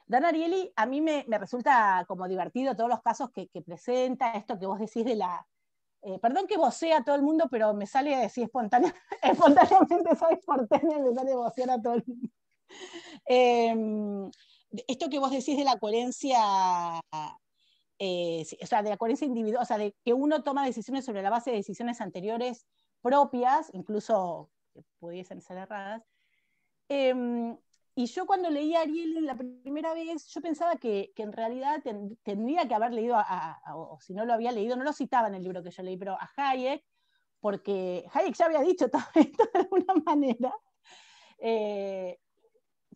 Dan Ariely, a mí me, resulta como divertido todos los casos que, presenta, esto que vos decís de la... Eh, perdón que vocea a todo el mundo, pero me sale decir espontánea, espontáneamente, soy espontánea, me sale vocear a todo el mundo. Em, esto que vos decís de la coherencia eh, o sea, de la coherencia individual, o sea, de que uno toma decisiones sobre la base de decisiones anteriores propias, incluso que pudiesen ser erradas. Em, y yo cuando leí a Ariel la primera vez, yo pensaba que, en realidad tendría que haber leído, o si no lo había leído, no lo citaba en el libro que yo leí, pero a Hayek, porque Hayek ya había dicho todo esto de alguna manera. Eh,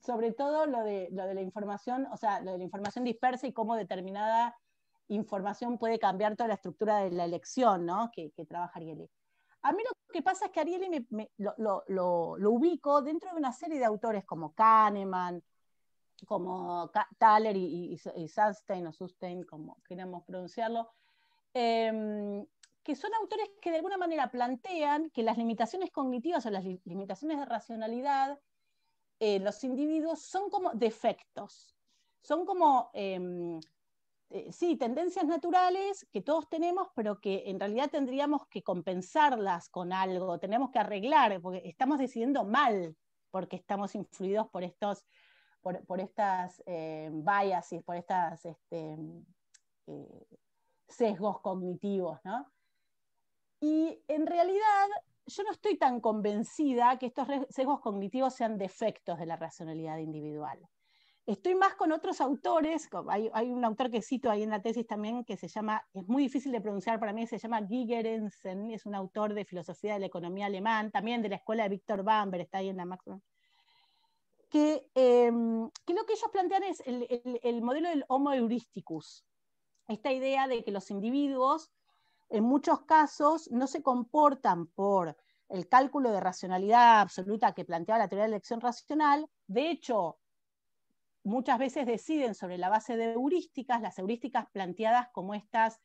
sobre todo lo de, la información, o sea, lo de la información dispersa y cómo determinada información puede cambiar toda la estructura de la elección, ¿no? Que, que trabaja Ariely. A mí lo que pasa es que Ariely lo, ubico dentro de una serie de autores como Kahneman, como Thaler y, y, o Sustain, como queramos pronunciarlo, em, que son autores que de alguna manera plantean que las limitaciones cognitivas o las limitaciones de racionalidad los individuos son como defectos, son como em, eh, sí, tendencias naturales que todos tenemos, pero que en realidad tendríamos que compensarlas con algo, tenemos que arreglar, porque estamos decidiendo mal, porque estamos influidos por estas eh, biases, por estos este, eh, sesgos cognitivos, ¿no? Y en realidad yo no estoy tan convencida que estos sesgos cognitivos sean defectos de la racionalidad individual. Estoy más con otros autores, hay, un autor que cito ahí en la tesis también que se llama, es muy difícil de pronunciar para mí, se llama Gigerensen, es un autor de filosofía de la economía alemán, también de la escuela de Víctor Bamber, está ahí en la máxima. Em, que, lo que ellos plantean es el, modelo del Homo heuristicus, esta idea de que los individuos en muchos casos no se comportan por el cálculo de racionalidad absoluta que planteaba la teoría de elección racional, de hecho, muchas veces deciden sobre la base de heurísticas, las heurísticas planteadas como estas,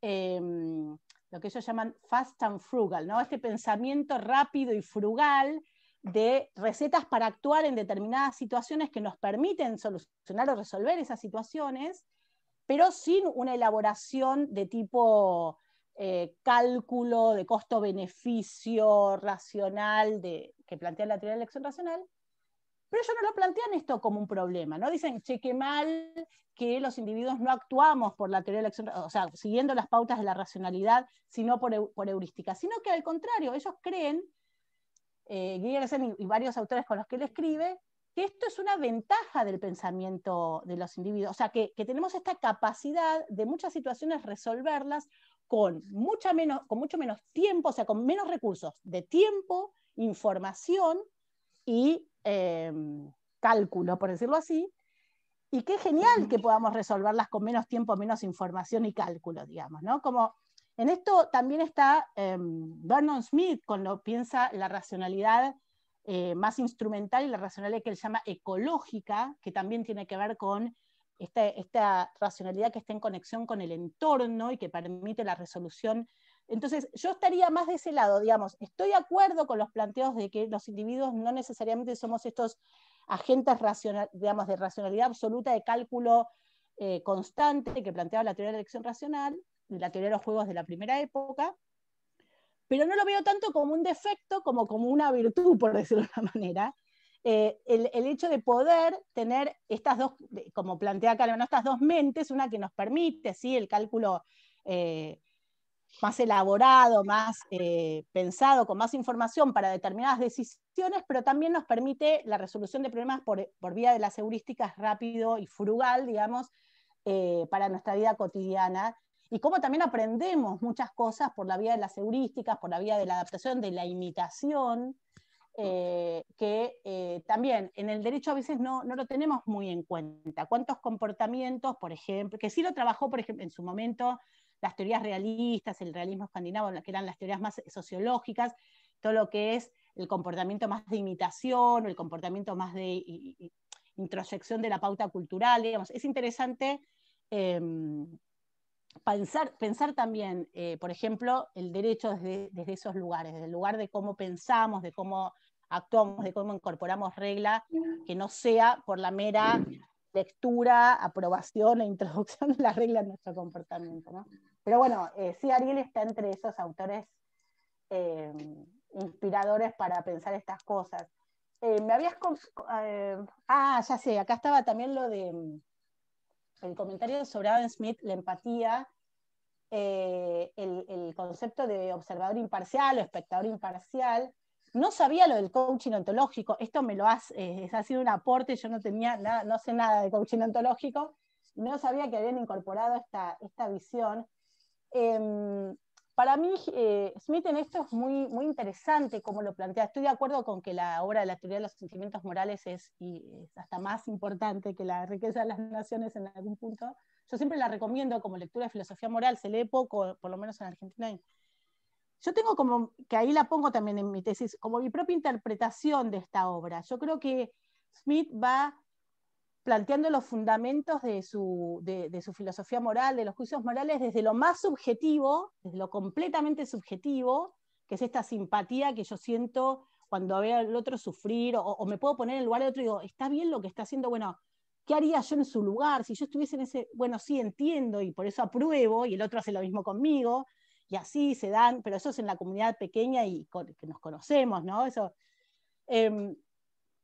em, lo que ellos llaman fast and frugal, ¿no? este pensamiento rápido y frugal de recetas para actuar en determinadas situaciones que nos permiten solucionar o resolver esas situaciones, pero sin una elaboración de tipo eh, cálculo de costo-beneficio racional de, que plantea la teoría de elección racional, pero ellos no lo plantean esto como un problema, no dicen, che, qué mal que los individuos no actuamos por la teoría de la acción, o sea, siguiendo las pautas de la racionalidad, sino por, por heurística, sino que al contrario, ellos creen, eh, y, varios autores con los que él escribe, que esto es una ventaja del pensamiento de los individuos, o sea, que, que tenemos esta capacidad de muchas situaciones resolverlas con, mucha menos, con mucho menos tiempo, o sea, con menos recursos de tiempo, información y Em, cálculo, por decirlo así, y qué genial que podamos resolverlas con menos tiempo, menos información y cálculo, digamos, ¿no? Como en esto también está em, Vernon Smith cuando piensa la racionalidad eh, más instrumental y la racionalidad que él llama ecológica, que también tiene que ver con este, esta, racionalidad que está en conexión con el entorno y que permite la resolución entonces, yo estaría más de ese lado, digamos, estoy de acuerdo con los planteos de que los individuos no necesariamente somos estos agentes de racionalidad absoluta, de cálculo eh, constante que planteaba la teoría de elección racional, la teoría de los juegos de la primera época, pero no lo veo tanto como un defecto como como una virtud, por decirlo de una manera. Eh, el, hecho de poder tener estas dos, como plantea Carmen, estas dos mentes, una que nos permite, ¿sí? el cálculo eh, más elaborado, más eh, pensado, con más información para determinadas decisiones, pero también nos permite la resolución de problemas por, vía de las heurísticas rápido y frugal, digamos, eh, para nuestra vida cotidiana. Y cómo también aprendemos muchas cosas por la vía de las heurísticas, por la vía de la adaptación, de la imitación, eh, que también en el derecho a veces no, lo tenemos muy en cuenta. ¿Cuántos comportamientos, por ejemplo, que sí lo trabajó, por ejemplo, en su momento las teorías realistas, el realismo escandinavo, que eran las teorías más sociológicas, todo lo que es el comportamiento más de imitación o el comportamiento más de de la pauta cultural, digamos. Es interesante em, pensar, pensar, también, eh, por ejemplo, el derecho desde, desde, esos lugares, desde el lugar de cómo pensamos, de cómo actuamos, de cómo incorporamos regla, que no sea por la mera lectura, aprobación e introducción de las regla en nuestro comportamiento. Pero bueno, eh, sí, Ariel está entre esos autores eh, inspiradores para pensar estas cosas. Eh, me habías... ah, ya sé, acá estaba también lo de mm, el comentario sobre Adam Smith, la empatía, el concepto de observador imparcial o espectador imparcial, no sabía lo del coaching ontológico, esto me lo has, ha eh, sido un aporte, yo no tenía nada, no sé nada de coaching ontológico, no sabía que habían incorporado esta, esta visión. Em, para mí, eh, Smith en esto es muy, muy interesante como lo plantea. Estoy de acuerdo con que la obra de la teoría de los sentimientos morales es, y hasta más importante que la riqueza de las naciones en algún punto. Yo siempre la recomiendo como lectura de filosofía moral, se lee poco, por lo menos en Argentina, yo tengo como, que ahí la pongo también en mi tesis, como mi propia interpretación de esta obra. Yo creo que Smith va planteando los fundamentos de su, filosofía moral, de los juicios morales, desde lo más subjetivo, desde lo completamente subjetivo, que es esta simpatía que yo siento cuando veo al otro sufrir, o, o me puedo poner en el lugar del otro y digo, está bien lo que está haciendo, bueno, ¿qué haría yo en su lugar? Si yo estuviese en ese, bueno, sí entiendo y por eso apruebo, y el otro hace lo mismo conmigo, y así se dan, pero eso es en la comunidad pequeña y que nos conocemos, ¿no? Eso, em,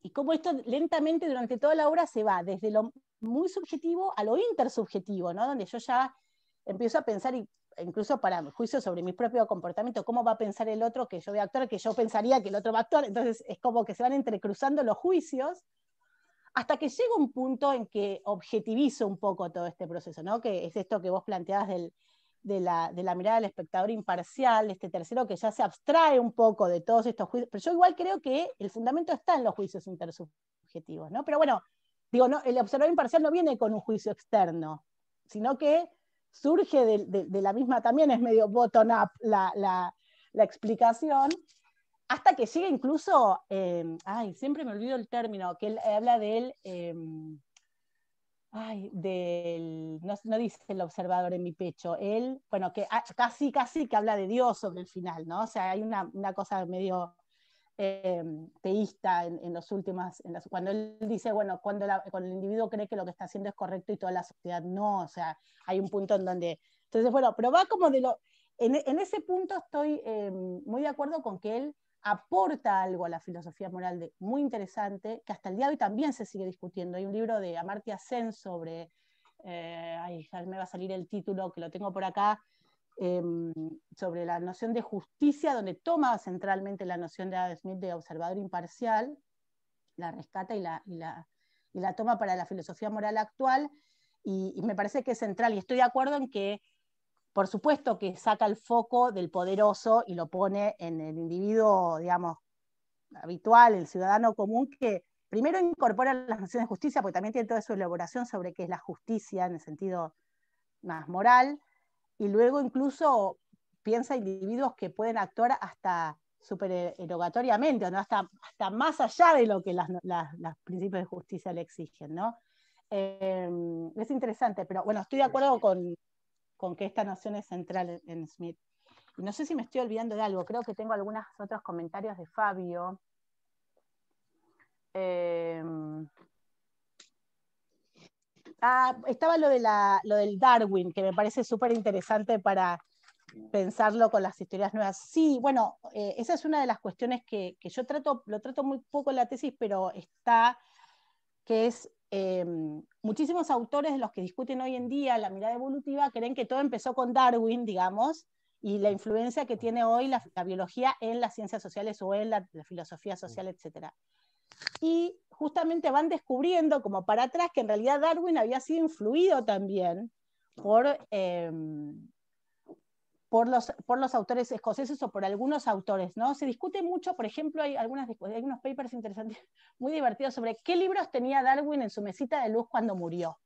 y cómo esto lentamente durante toda la obra se va desde lo muy subjetivo a lo intersubjetivo, ¿no? Donde yo ya empiezo a pensar, incluso para mi juicio sobre mi propio comportamiento, cómo va a pensar el otro que yo voy a actuar, que yo pensaría que el otro va a actuar. Entonces es como que se van entrecruzando los juicios hasta que llega un punto en que objetivizo un poco todo este proceso, ¿no? Que es esto que vos planteabas del, de la, mirada del espectador imparcial, este tercero que ya se abstrae un poco de todos estos juicios, pero yo igual creo que el fundamento está en los juicios intersubjetivos, ¿no? Pero bueno, digo, no, el observador imparcial no viene con un juicio externo, sino que surge de, la misma, también es medio bottom-up la, explicación, hasta que llega incluso, eh, ay, siempre me olvido el término, que él habla del del, no, dice el observador en mi pecho, él, bueno, que ah, casi, casi que habla de Dios sobre el final, ¿no? O sea, hay una, cosa medio eh, teísta en, en, los últimos, en cuando él dice, bueno, cuando, el individuo cree que lo que está haciendo es correcto y toda la sociedad no, o sea, hay un punto en donde, entonces, bueno, pero va como de lo, en, ese punto estoy eh, muy de acuerdo con que él aporta algo a la filosofía moral de, muy interesante, que hasta el día de hoy también se sigue discutiendo. Hay un libro de Amartya Sen sobre, eh, ay, me va a salir el título, que lo tengo por acá, em, sobre la noción de justicia, donde toma centralmente la noción de Adam Smith de observador imparcial, la rescata y la, y la, y la toma para la filosofía moral actual, y me parece que es central, y estoy de acuerdo en que por supuesto que saca el foco del poderoso y lo pone en el individuo, digamos, habitual, el ciudadano común, que primero incorpora las nociones de justicia, porque también tiene toda su elaboración sobre qué es la justicia en el sentido más moral, y luego incluso piensa individuos que pueden actuar hasta supererogatoriamente, ¿no? hasta, hasta más allá de lo que las, principios de justicia le exigen. Em, es interesante, pero bueno, estoy de acuerdo con, con que esta noción es central en Smith. Y no sé si me estoy olvidando de algo, creo que tengo algunos otros comentarios de Fabio. Em, ah, estaba lo, de lo del Darwin, que me parece súper interesante para pensarlo con las historias nuevas. Sí, bueno, eh, esa es una de las cuestiones que, yo trato, lo trato muy poco en la tesis, pero está, que es em, muchísimos autores de los que discuten hoy en día la mirada evolutiva creen que todo empezó con Darwin, digamos, y la influencia que tiene hoy la, biología en las ciencias sociales o en la, filosofía social, etc. Y justamente van descubriendo como para atrás que en realidad Darwin había sido influido también por, em, por los, autores escoceses o por algunos autores, ¿no? Se discute mucho, por ejemplo, hay, algunas, unos papers interesantes, muy divertidos, sobre qué libros tenía Darwin en su mesita de luz cuando murió.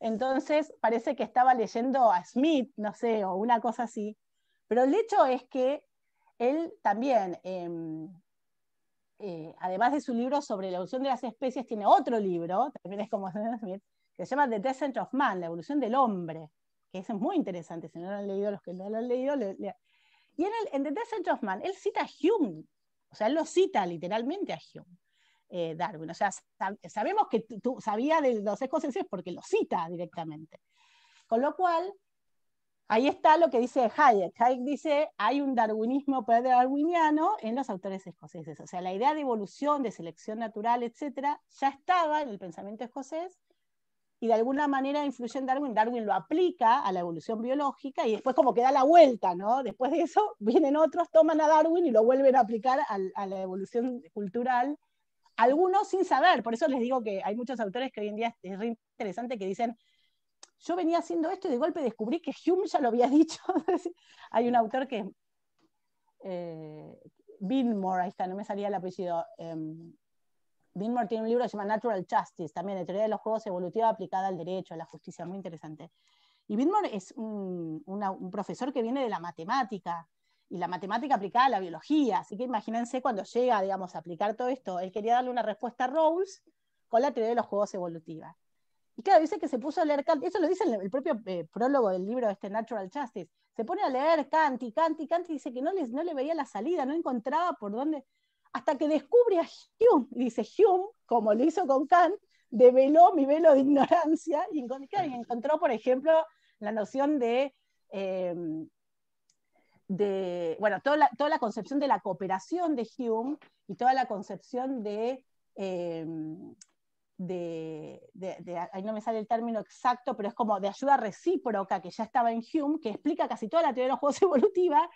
Entonces, parece que estaba leyendo a Smith, no sé, o una cosa así. Pero el hecho es que él también, em, eh, además de su libro sobre la evolución de las especies, tiene otro libro, también es como Smith, que se llama The Descent of Man, la evolución del hombre que es muy interesante, si no lo han leído, los que no lo han leído, y en, el, The Descent of Man, él cita a Hume, o sea, él lo cita literalmente a Hume. Eh, Darwin, o sea, sabemos que tú sabía de los escoceses porque lo cita directamente. Con lo cual, ahí está lo que dice Hayek. Hayek dice, hay un darwinismo darwiniano en los autores escoceses. O sea, la idea de evolución, de selección natural, etcétera, ya estaba en el pensamiento escocés y de alguna manera influye en Darwin, Darwin lo aplica a la evolución biológica y después como que da la vuelta, ¿no? Después de eso vienen otros, toman a Darwin y lo vuelven a aplicar a, la evolución cultural, algunos sin saber, por eso les digo que hay muchos autores que hoy en día es interesante que dicen, yo venía haciendo esto y de golpe descubrí que Hume ya lo había dicho, hay un autor que... Eh, Binmore, ahí está, no me salía el apellido, em, Binmore tiene un libro que se llama Natural Justice, también de teoría de los juegos evolutiva aplicada al derecho, a la justicia, muy interesante. Y Binmore es un, profesor que viene de la matemática, y la matemática aplicada a la biología. Así que imagínense cuando llega, digamos, a aplicar todo esto, él quería darle una respuesta a Rawls con la teoría de los juegos evolutiva. Y claro, dice que se puso a leer Kant, eso lo dice el, propio eh, prólogo del libro este Natural Justice, se pone a leer Kant y Kant y Kant y dice que no, no le veía la salida, no encontraba por dónde, hasta que descubre a Hume, dice Hume, como lo hizo con Kant, develó mi velo de ignorancia y encontró, por ejemplo, la noción em, de, bueno, toda la, toda la, concepción de la cooperación de Hume y toda la concepción em, de, de, ahí no me sale el término exacto, pero es como de ayuda recíproca que ya estaba en Hume, que explica casi toda la teoría de los juegos evolutiva,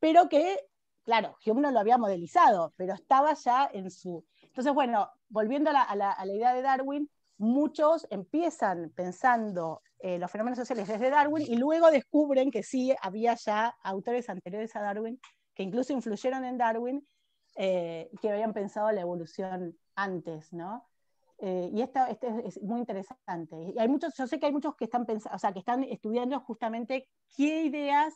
pero que claro, Hume no lo había modelizado, pero estaba ya en su... Entonces, bueno, volviendo a la, idea de Darwin, muchos empiezan pensando eh, los fenómenos sociales desde Darwin y luego descubren que sí, había ya autores anteriores a Darwin que incluso influyeron en Darwin, eh, que habían pensado la evolución antes, ¿no? Eh, y esto, es, muy interesante. Y hay muchos, yo sé que hay muchos que están o sea, que están estudiando justamente qué ideas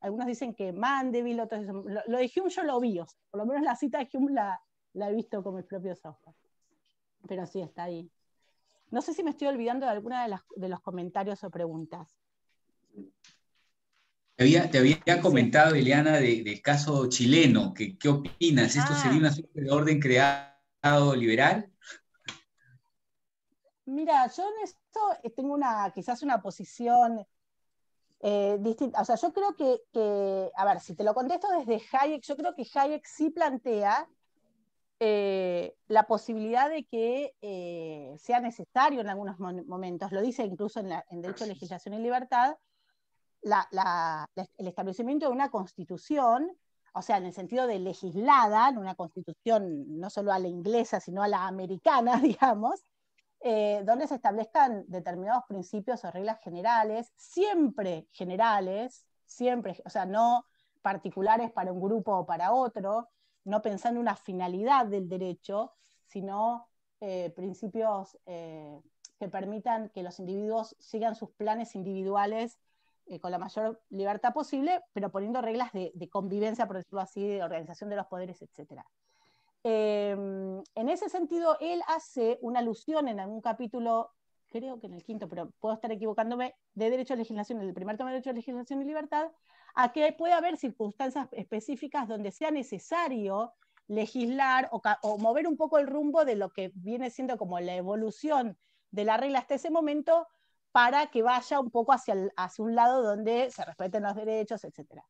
algunos dicen que Mandeville, otros dicen, lo, de Hume yo lo vi, por lo menos la cita de Hume la, he visto con mis propios ojos. Pero sí, está ahí. No sé si me estoy olvidando de alguna de, los comentarios o preguntas. Te había, comentado, Eliana, del caso chileno. ¿Qué opinas? ¿Esto ah. sería una suerte de orden creado liberal? Mira, yo en esto eh, tengo una, quizás una posición eh, o sea, yo creo que, a ver, si te lo contesto desde Hayek, yo creo que Hayek sí plantea eh, la posibilidad de que eh, sea necesario en algunos momentos, lo dice incluso en, la, en Derecho, Legislación y Libertad, el establecimiento de una constitución, o sea, en el sentido de legislada, en una constitución no solo a la inglesa, sino a la americana, digamos, eh, donde se establezcan determinados principios o reglas generales, siempre generales, siempre, o sea, no particulares para un grupo o para otro, no pensando en una finalidad del derecho, sino eh, principios eh, que permitan que los individuos sigan sus planes individuales con la mayor libertad posible, pero poniendo reglas de, de, convivencia, por decirlo así, de organización de los poderes, etc. Em, en ese sentido, él hace una alusión en algún capítulo, creo que en el quinto, pero puedo estar equivocándome, de Derecho a Legislación, el primer tema de Derecho a Legislación y Libertad, a que puede haber circunstancias específicas donde sea necesario legislar o, mover un poco el rumbo de lo que viene siendo como la evolución de la regla hasta ese momento para que vaya un poco hacia, hacia un lado donde se respeten los derechos, etcétera.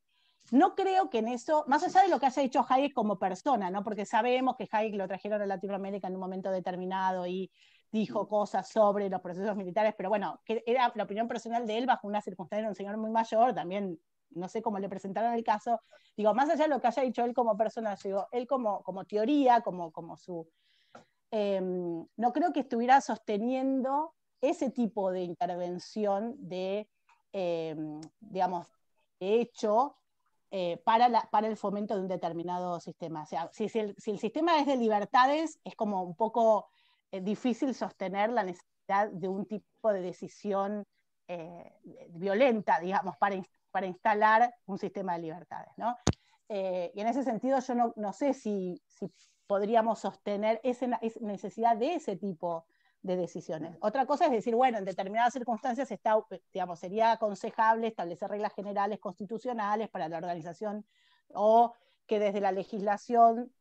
No creo que en eso, más allá de lo que haya dicho Hayek como persona, ¿no? porque sabemos que Hayek lo trajeron a Latinoamérica en un momento determinado y dijo mm. cosas sobre los procesos militares, pero bueno, que era la opinión personal de él bajo una circunstancia de un señor muy mayor, también no sé cómo le presentaron el caso, digo, más allá de lo que haya dicho él como persona, digo, él como, como teoría, como, como su... Em, no creo que estuviera sosteniendo ese tipo de intervención de, em, digamos, hecho eh, para, el fomento de un determinado sistema. si, el, sistema es de libertades, es como un poco eh, difícil sostener la necesidad de un tipo de decisión eh, violenta, digamos, para, instalar un sistema de libertades. y en ese sentido yo no, sé si, si podríamos sostener esa necesidad de ese tipo de de decisiones. Otra cosa es decir, bueno, en determinadas circunstancias está, digamos, sería aconsejable establecer reglas generales constitucionales para la organización o que desde la legislación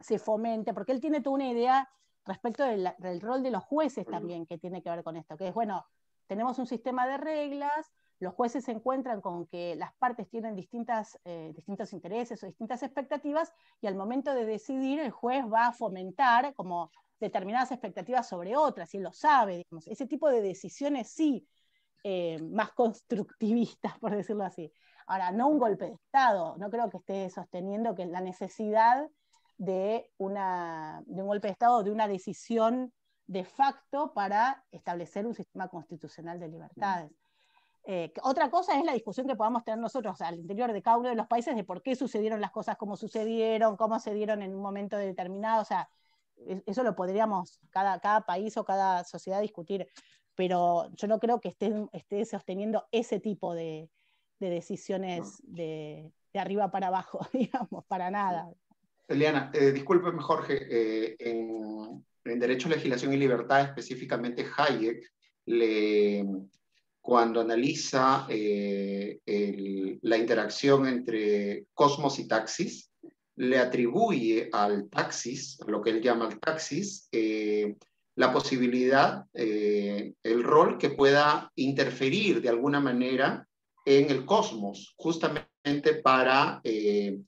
se fomente, porque él tiene toda una idea respecto del, rol de los jueces también que tiene que ver con esto, que es, bueno, tenemos un sistema de reglas, los jueces se encuentran con que las partes tienen distintas, eh, distintos intereses o distintas expectativas y al momento de decidir el juez va a fomentar como determinadas expectativas sobre otras, y él lo sabe, Ese tipo de decisiones sí, eh, más constructivistas, por decirlo así. Ahora, no un golpe de Estado, no creo que esté sosteniendo que la necesidad de, de un golpe de Estado, de una decisión de facto para establecer un sistema constitucional de libertades. Eh, otra cosa es la discusión que podamos tener nosotros al interior de cada uno de los países de por qué sucedieron las cosas como sucedieron, cómo se dieron en un momento determinado. O sea, eso lo podríamos cada, país o cada sociedad discutir, pero yo no creo que esté, sosteniendo ese tipo de, decisiones de, arriba para abajo, digamos, para nada. Eliana, eh, Jorge, eh, en, Derecho, Legislación y Libertad, específicamente Hayek, cuando analiza eh, la interacción entre cosmos y taxis, le atribuye al taxis, lo que él llama el taxis, eh, la posibilidad, eh, el rol que pueda interferir de alguna manera en el cosmos, justamente para, eh,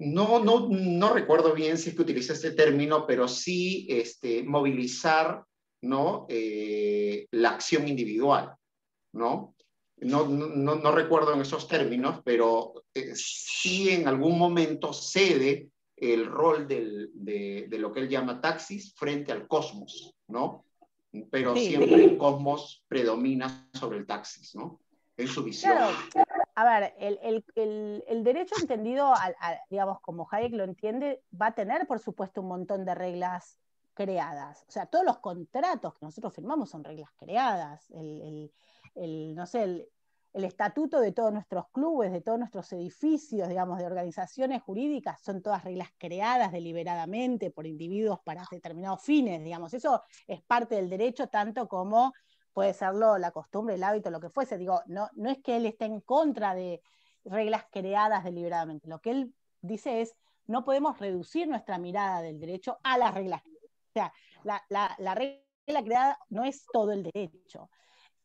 no, no, no recuerdo bien si es que utiliza este término, pero sí este, movilizar ¿no? la acción individual. ¿no? no, no, no, recuerdo en esos términos, pero eh, sí en algún momento cede el rol de, lo que él llama taxis frente al cosmos, ¿no? Pero siempre el cosmos predomina sobre el taxis, ¿no? En su visión. A ver, el, derecho entendido, digamos, como Hayek lo entiende, va a tener, por supuesto, un montón de reglas creadas. O sea, todos los contratos que nosotros firmamos son reglas creadas. el, el, no sé, el, estatuto de todos nuestros clubes, de todos nuestros edificios, digamos, de organizaciones jurídicas, son todas reglas creadas deliberadamente por individuos para determinados fines, digamos. Eso es parte del derecho tanto como puede serlo la costumbre, el hábito, lo que fuese. Digo, no, no es que él esté en contra de reglas creadas deliberadamente. Lo que él dice es, no podemos reducir nuestra mirada del derecho a las reglas. O sea, la regla creada no es todo el derecho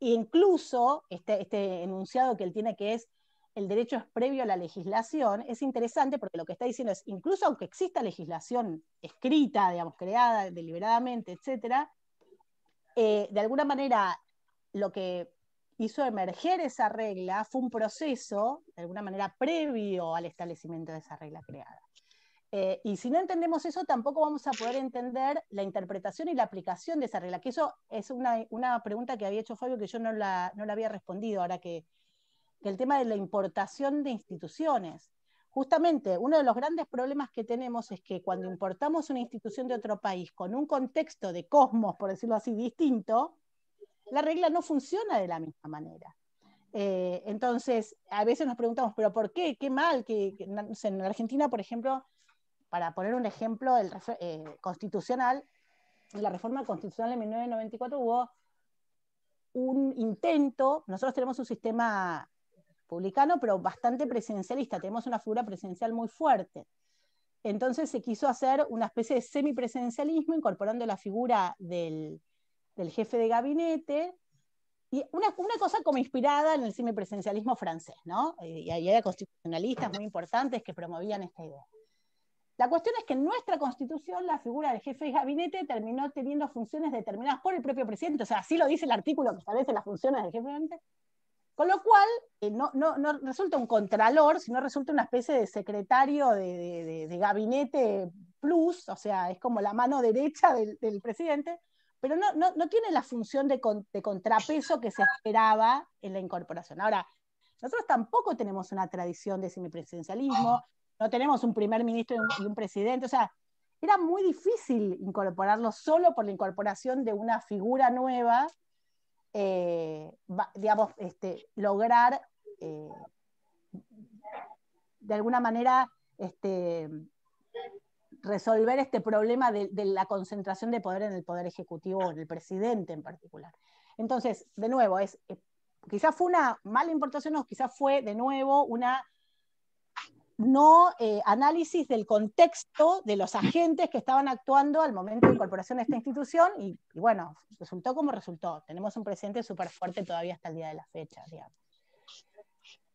e incluso este, este, enunciado que él tiene que es el derecho es previo a la legislación, es interesante porque lo que está diciendo es, incluso aunque exista legislación escrita, digamos, creada deliberadamente, etc., eh, de alguna manera lo que hizo emerger esa regla fue un proceso, de alguna manera, previo al establecimiento de esa regla creada. Eh, y si no entendemos eso, tampoco vamos a poder entender la interpretación y la aplicación de esa regla, que eso es una, una pregunta que había hecho Fabio que yo no la, no la había respondido, ahora que, el tema de la importación de instituciones. Justamente, uno de los grandes problemas que tenemos es que cuando importamos una institución de otro país con un contexto de cosmos, por decirlo así, distinto, la regla no funciona de la misma manera. Eh, entonces, a veces nos preguntamos, ¿pero por qué? ¿Qué mal? Que, en Argentina, por ejemplo, para poner un ejemplo el, eh, constitucional, en la reforma constitucional de 1994 hubo un intento, nosotros tenemos un sistema publicano pero bastante presidencialista, tenemos una figura presidencial muy fuerte. Entonces se quiso hacer una especie de semipresidencialismo incorporando la figura del, jefe de gabinete, y una, cosa como inspirada en el semipresidencialismo francés, ¿no? Eh, y, y había constitucionalistas muy importantes que promovían esta idea. La cuestión es que en nuestra constitución la figura del jefe de gabinete terminó teniendo funciones determinadas por el propio presidente, o sea, así lo dice el artículo que establece las funciones del jefe de gabinete, con lo cual eh, no, resulta un contralor, sino resulta una especie de secretario de, gabinete plus, o sea, es como la mano derecha del, presidente, pero no, tiene la función de, de, contrapeso que se esperaba en la incorporación. Ahora, nosotros tampoco tenemos una tradición de semipresidencialismo, no tenemos un primer ministro y un, presidente, o sea, era muy difícil incorporarlo solo por la incorporación de una figura nueva, eh, digamos, este, lograr eh, de alguna manera este, resolver este problema de, la concentración de poder en el poder ejecutivo, en el presidente en particular. Entonces, de nuevo, es, eh, quizás fue una mala importación o quizás fue de nuevo una no eh, análisis del contexto de los agentes que estaban actuando al momento de incorporación de esta institución y, bueno, resultó como resultó. Tenemos un presente súper fuerte todavía hasta el día de la fecha,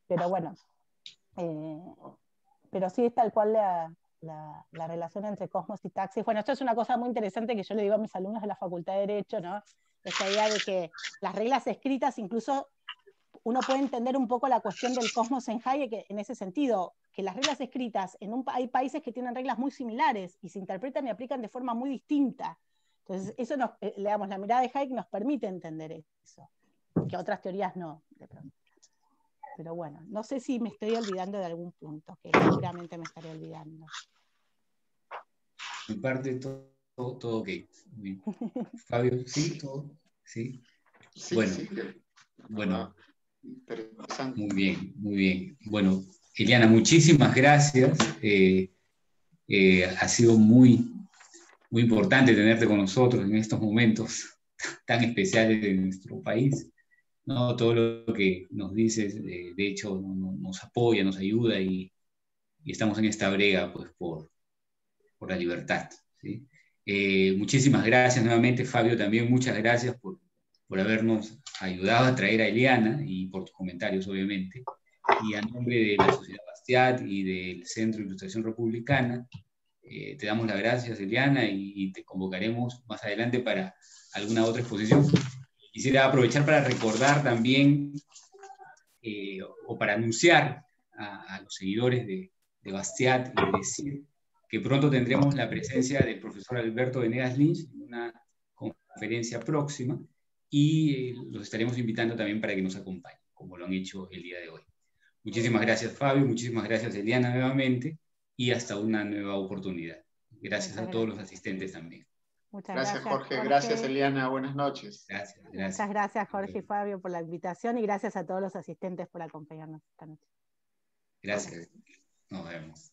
Pero bueno, eh, pero sí es tal cual la, relación entre cosmos y taxis. Bueno, esto es una cosa muy interesante que yo le digo a mis alumnos de la Facultad de Derecho, ¿no? Esta idea de que las reglas escritas incluso uno puede entender un poco la cuestión del cosmos en que en ese sentido las reglas escritas, hay países que tienen reglas muy similares y se interpretan y aplican de forma muy distinta. Entonces, mm. eso nos, eh, damos la mirada de Hayek nos permite entender eso, que otras teorías no, Pero bueno, no sé si me estoy olvidando de algún punto, que seguramente me estaré olvidando. Mi parte, todo, ok. Fabio, sí, todo, bueno, Muy bien, muy bien. Bueno, Eliana, muchísimas gracias. Eh, eh, ha sido muy, muy importante tenerte con nosotros en estos momentos tan especiales de nuestro país. ¿no? Todo lo que nos dices, eh, de hecho, nos apoya, nos ayuda y, y, estamos en esta brega pues, por, por la libertad. muchísimas gracias nuevamente, Fabio, también muchas gracias por, por habernos ayudado a traer a Eliana y por tus comentarios, obviamente y a nombre de la Sociedad Bastiat y del Centro de Ilustración Republicana, eh, te damos las gracias, Eliana, y, te convocaremos más adelante para alguna otra exposición. Quisiera aprovechar para recordar también eh, o para anunciar a, los seguidores de, Bastiat y decir que pronto tendremos la presencia del profesor Alberto Venegas Lynch en una conferencia próxima y eh, los estaremos invitando también para que nos acompañen, como lo han hecho el día de hoy. Muchísimas gracias, Fabio. Muchísimas gracias, Eliana, nuevamente. Y hasta una nueva oportunidad. Gracias a todos los asistentes también. Muchas gracias, Jorge. Gracias, Eliana. Buenas noches. Gracias, gracias. Muchas gracias, Jorge y Fabio, por la invitación y gracias a todos los asistentes por acompañarnos esta noche. Gracias. Nos vemos.